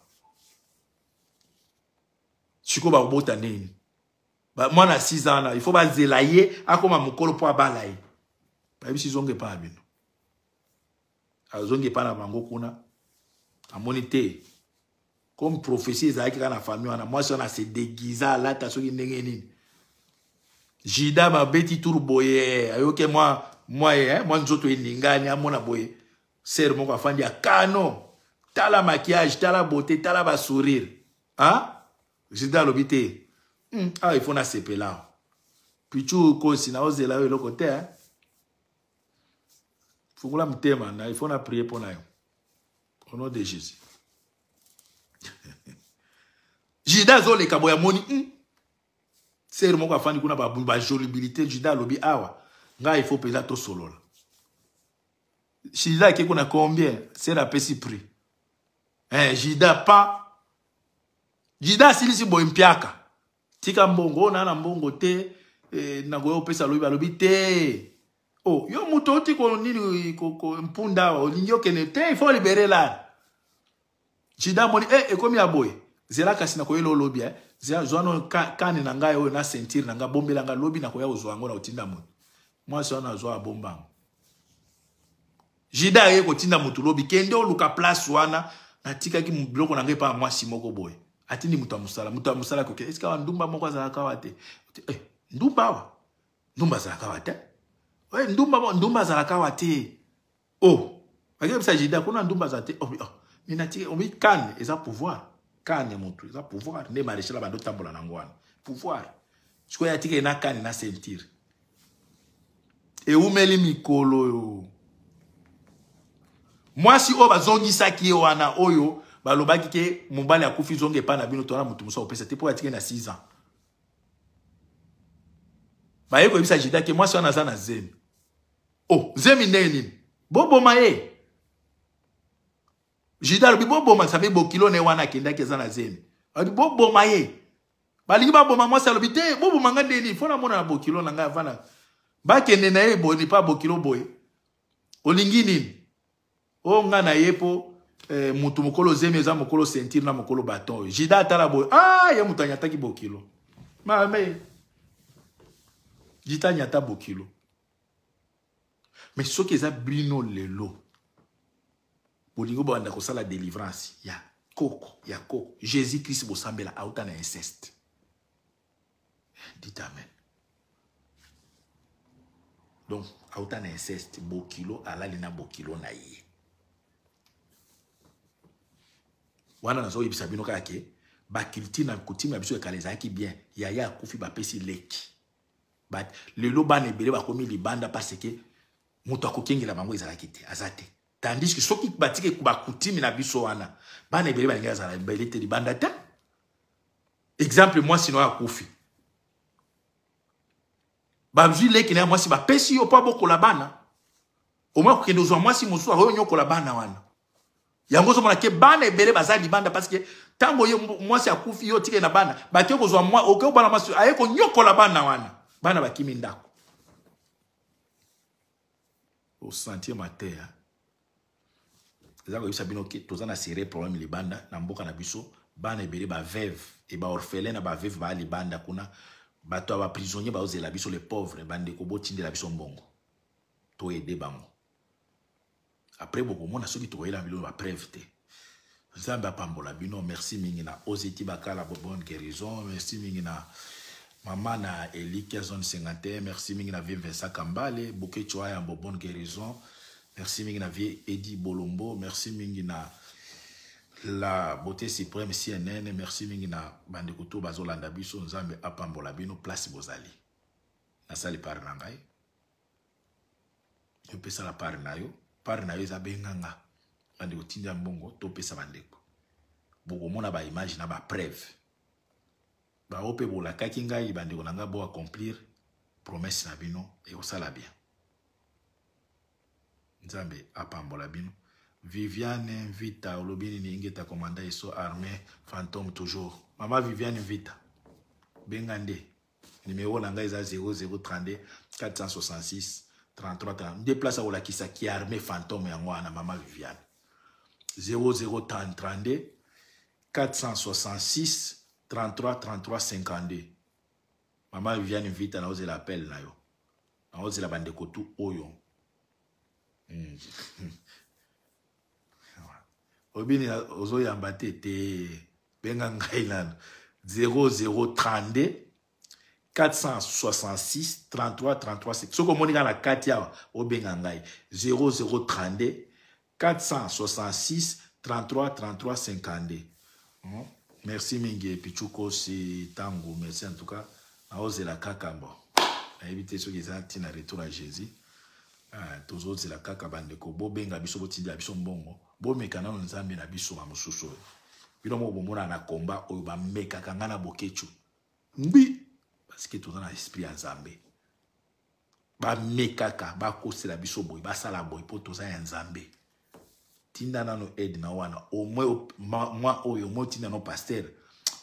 Speaker 1: ba bakobota nini moi na 6 ans na il faut pas bazela ye akoma mokolo mpo abala ye si zonge pas na bino azongi pas na bango kuna amoni te comme prophétie ezalaki kaka na famille wana mwasi wana là alata soki ndenge nini jida babeti tour boye ayoki mwa mwa ye hein, moi nzoto eningani amona boye ser moko afandi kano. tala maquillage tala beauté tala hein ah? jida l'obité. Ah il faut là tu ifuna asepela awa pichu kosi na hein. pour que eh? mte motema il faut na prier prier na yo au nom de jésus zo azoleka boye moni. mm. mon quoi afandi kuna jolibilité, jida lobi awa ngai solo mpenza tosolola Jida qu'on kuna combien sere si prix eh, Jida pa juda si boye piaka tika mbongo na na mbongo te eh, nakoya kopesa lobi balobi te oh, yo moto oti nini mpunda awa olingi okende te ifo libere la jida moni e eh, ekomi ya boye zela kasi nakoyela olobi eh. zela zwa no kane na ngai oyo na sentire na ngai bombela ngai lobi nakoya kozwa yango na kotinda moni mwasi wana azwa abombango jida ayei kotinda motu lobi kende oluka place wana natikaki biloko na ngai mpa mwasi moko boye atini moto ya mosala moto ya mosala wa eske awa ndumba moko azalaka awa te ndumba awa ndumba azalaka awa eh, ndumba ndumba azalaka awa te eh, o bakebisa oh, jida kuna ndumba azala te oh, mina ti omi kane eza pouvoir kane motu eza pouvoir nde maréchal abanda otambola nango wana pouvoir sikoyo atikeli na kane na ceinture ewumeli mikolo yo mwasi oyo bazongisaki ye wana oyo balobaki ke mobali akufi zongo epai na bino to na moto mosusu akopesa te mpo batikeli na 6 ans baye koyebisa jida ke mwasi wana aza na zemi o oh, nzemi ndenge nini boboma ye jida alobi boboma sabe bokilo na ye wana akendaki aza na zemi alobi boboma ye balingi baboma mwasi alobi te boboma ngai ndenge nini mpo namona na bokilo na ngai avana bakende na ye boye nipa bokilo boye olingi nini o oh, ngai na ye mpo moto eh, mokolo zemi eza mokolo moukolo na mokolo baton oyo jida atala y a ah, ye moto ki bokilo mame jita anyata bokilo Mais soki eza bino lelo bolingi kosa la délivrance ya koko ya koko jésus christ bosambela auta na inceste dit amen donc auta na inceste bokilo alali na bokilo na ye wana nazoyebisa bino kaka ke baculture na coutume na biso ekala ezalaki bien yaya akufi bapesi leki but lelo bana ebele bakomi libanda parce ke moto akokengela bango ezalaki te aza tandis ke soki batiki bacoutume na biso wana bana ebele balingi azala ebele te libanda te exemple mwasi na oyo akufi bazwi leki na ya mwasi bapesi yo mpo abokola bana omoi akokende ozwa mwasi mosusu akoyonyokola bana wana yango ozomona ke bana ebele baza libanda parce ke ntango ye mwasi akufi ye otikeli na bana bake kozwa mwa oke obana mwasi aye konyokola bana wana bana bakimi ndako osentir mateya eza koyebisa bino ke toza na serie problème libanda na mboka na biso bana ebele baveve e baorphelin na baveve baya libanda kuna bato ya baprisonnier baozela biso le pauvre bandeko botindela biso mbongo toyede bango après bokomona soki tokoyela bilo ba preuve te nzambe apambola bino merci mingi na ozeti bakala bonne guérison merci mingi na na eli 51, merci mingi na vie vincent kambale boke tyoa yambo bonne guérison merci mingi vie edi bolombo merci mingi la beauté suprême cnn merci mingi na bandeko to bazolanda biso nzambe apambola bino place bozali nasali pare na je opesala pare na yo part na yo eza benganga bandeko tindia mbongo topesa bandeko bokomona baimage na bapreve bao mpe bolakaki ngai bandeko na ngai bo accomplir promese na bino ekosala bien nzambe apambola bino viviane mvita olobi nini ingeta komanda eso armé fantome toujours mama viviane mvita benga nde nimero na ngai eza 0032 466 33 30 nde place akolakisaki yango à Maman viviane 0032 466 33 33 52 Maman viviane vita l'appel na yo bande oyo hmm. obini ozoyamba te te benga 466 33 33 soki omoni kaka na kati awa 0 0 466 33 33 50. merci mingi Pichuko si tango. merci en tout cas kakambo. kaka mbo nayebi te soki eza ntina retour jésus ah, la kakabande. bobenga biso biso mbongo na biso ma mosusu oyo bino moko na komba mbi parceke toza na Ba mekaka, ba kose la biso ba sala boy, mpo toza ya nzambe tinda nano aide na wana omoi mwa oyo omoi otinda no paster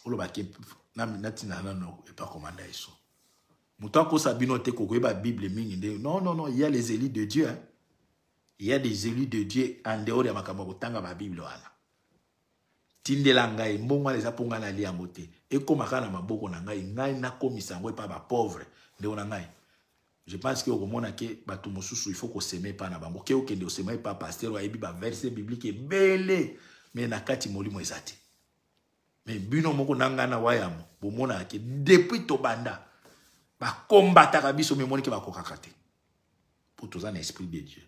Speaker 1: olobaki natinda nano epakomanda yeso moto akosa bino te ba bible mingi nde non non non il y a les élus de dieu hein? il y a des élus de dieu en dehors ya makambo ya kotanga Bible wana tindela ngai mbongo wana eza mpo ngai nalia yango te ekomaka na maboko na ngai ngai nakomisa yango epai bapauvre ndeko na ngai je pense ke okomona ke bato mosusu ifo kosema epai na bango ke okende osema epai paster oyebi baverse biblike ebele me na kati molimo eza te me bino moko na ngai na wayamo bomonaka ke depuis tobanda bakombataka biso me emoni ke bakokaka te mpo toza na esprit de dieu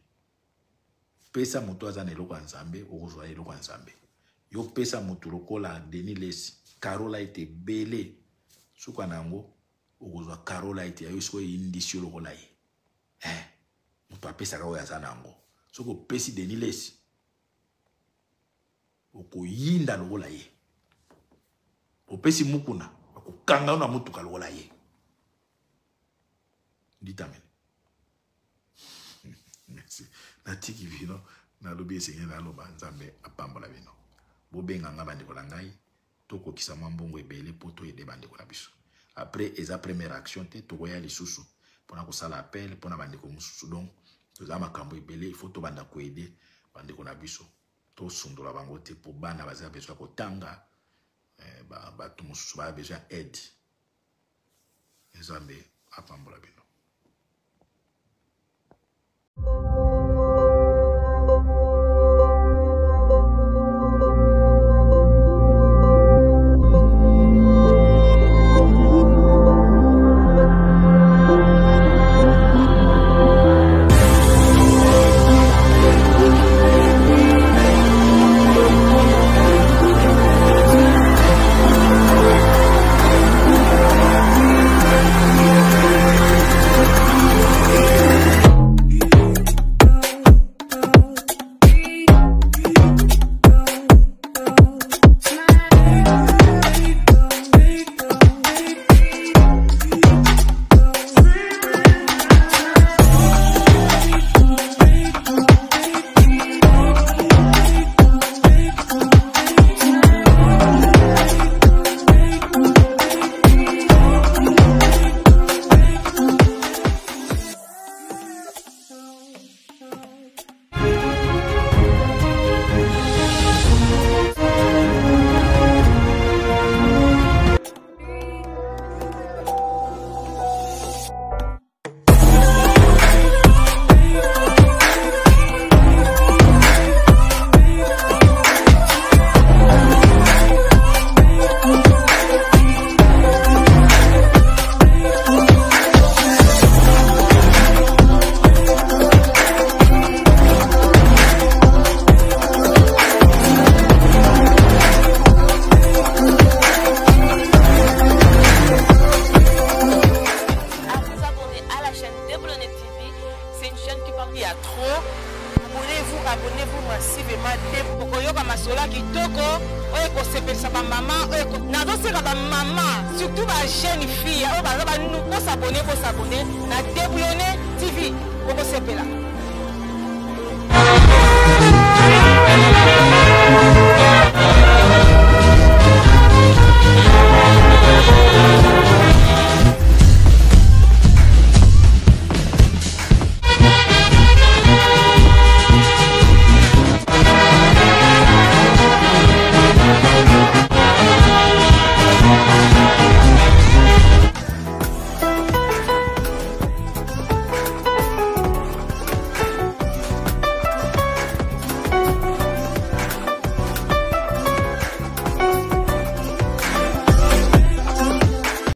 Speaker 1: pesa moto aza na eloko ya nzambe okozwa eloko ya nzambe yo pesa moto lokola deni lesi karo light ebele suka na yango okozwa karo light ya yo sikoyo eyindisi yo lokola ye eh, moto apesaka oyo aza na yango soki opesi deni lesi okoyinda lokola ye opesi mukuna okokanga yo na motuka lokola ye nditamene natiki bino nalobi esengeli naloba nzambe apambola bino bobenga nga bandeko na ngai tokokisa mwa mbongo ebele mpo toyede bandeko na biso apres eza première action te tokoya lisusu mpona kosala appel mpona bandeko mosusu donc toza makambo ebele ifo tobanda koyede bandeko na biso tosundola bango te mpo bana bazala bezwa kotanga eh, bato mosusu baya bezwa ya aide nzambe apambola bino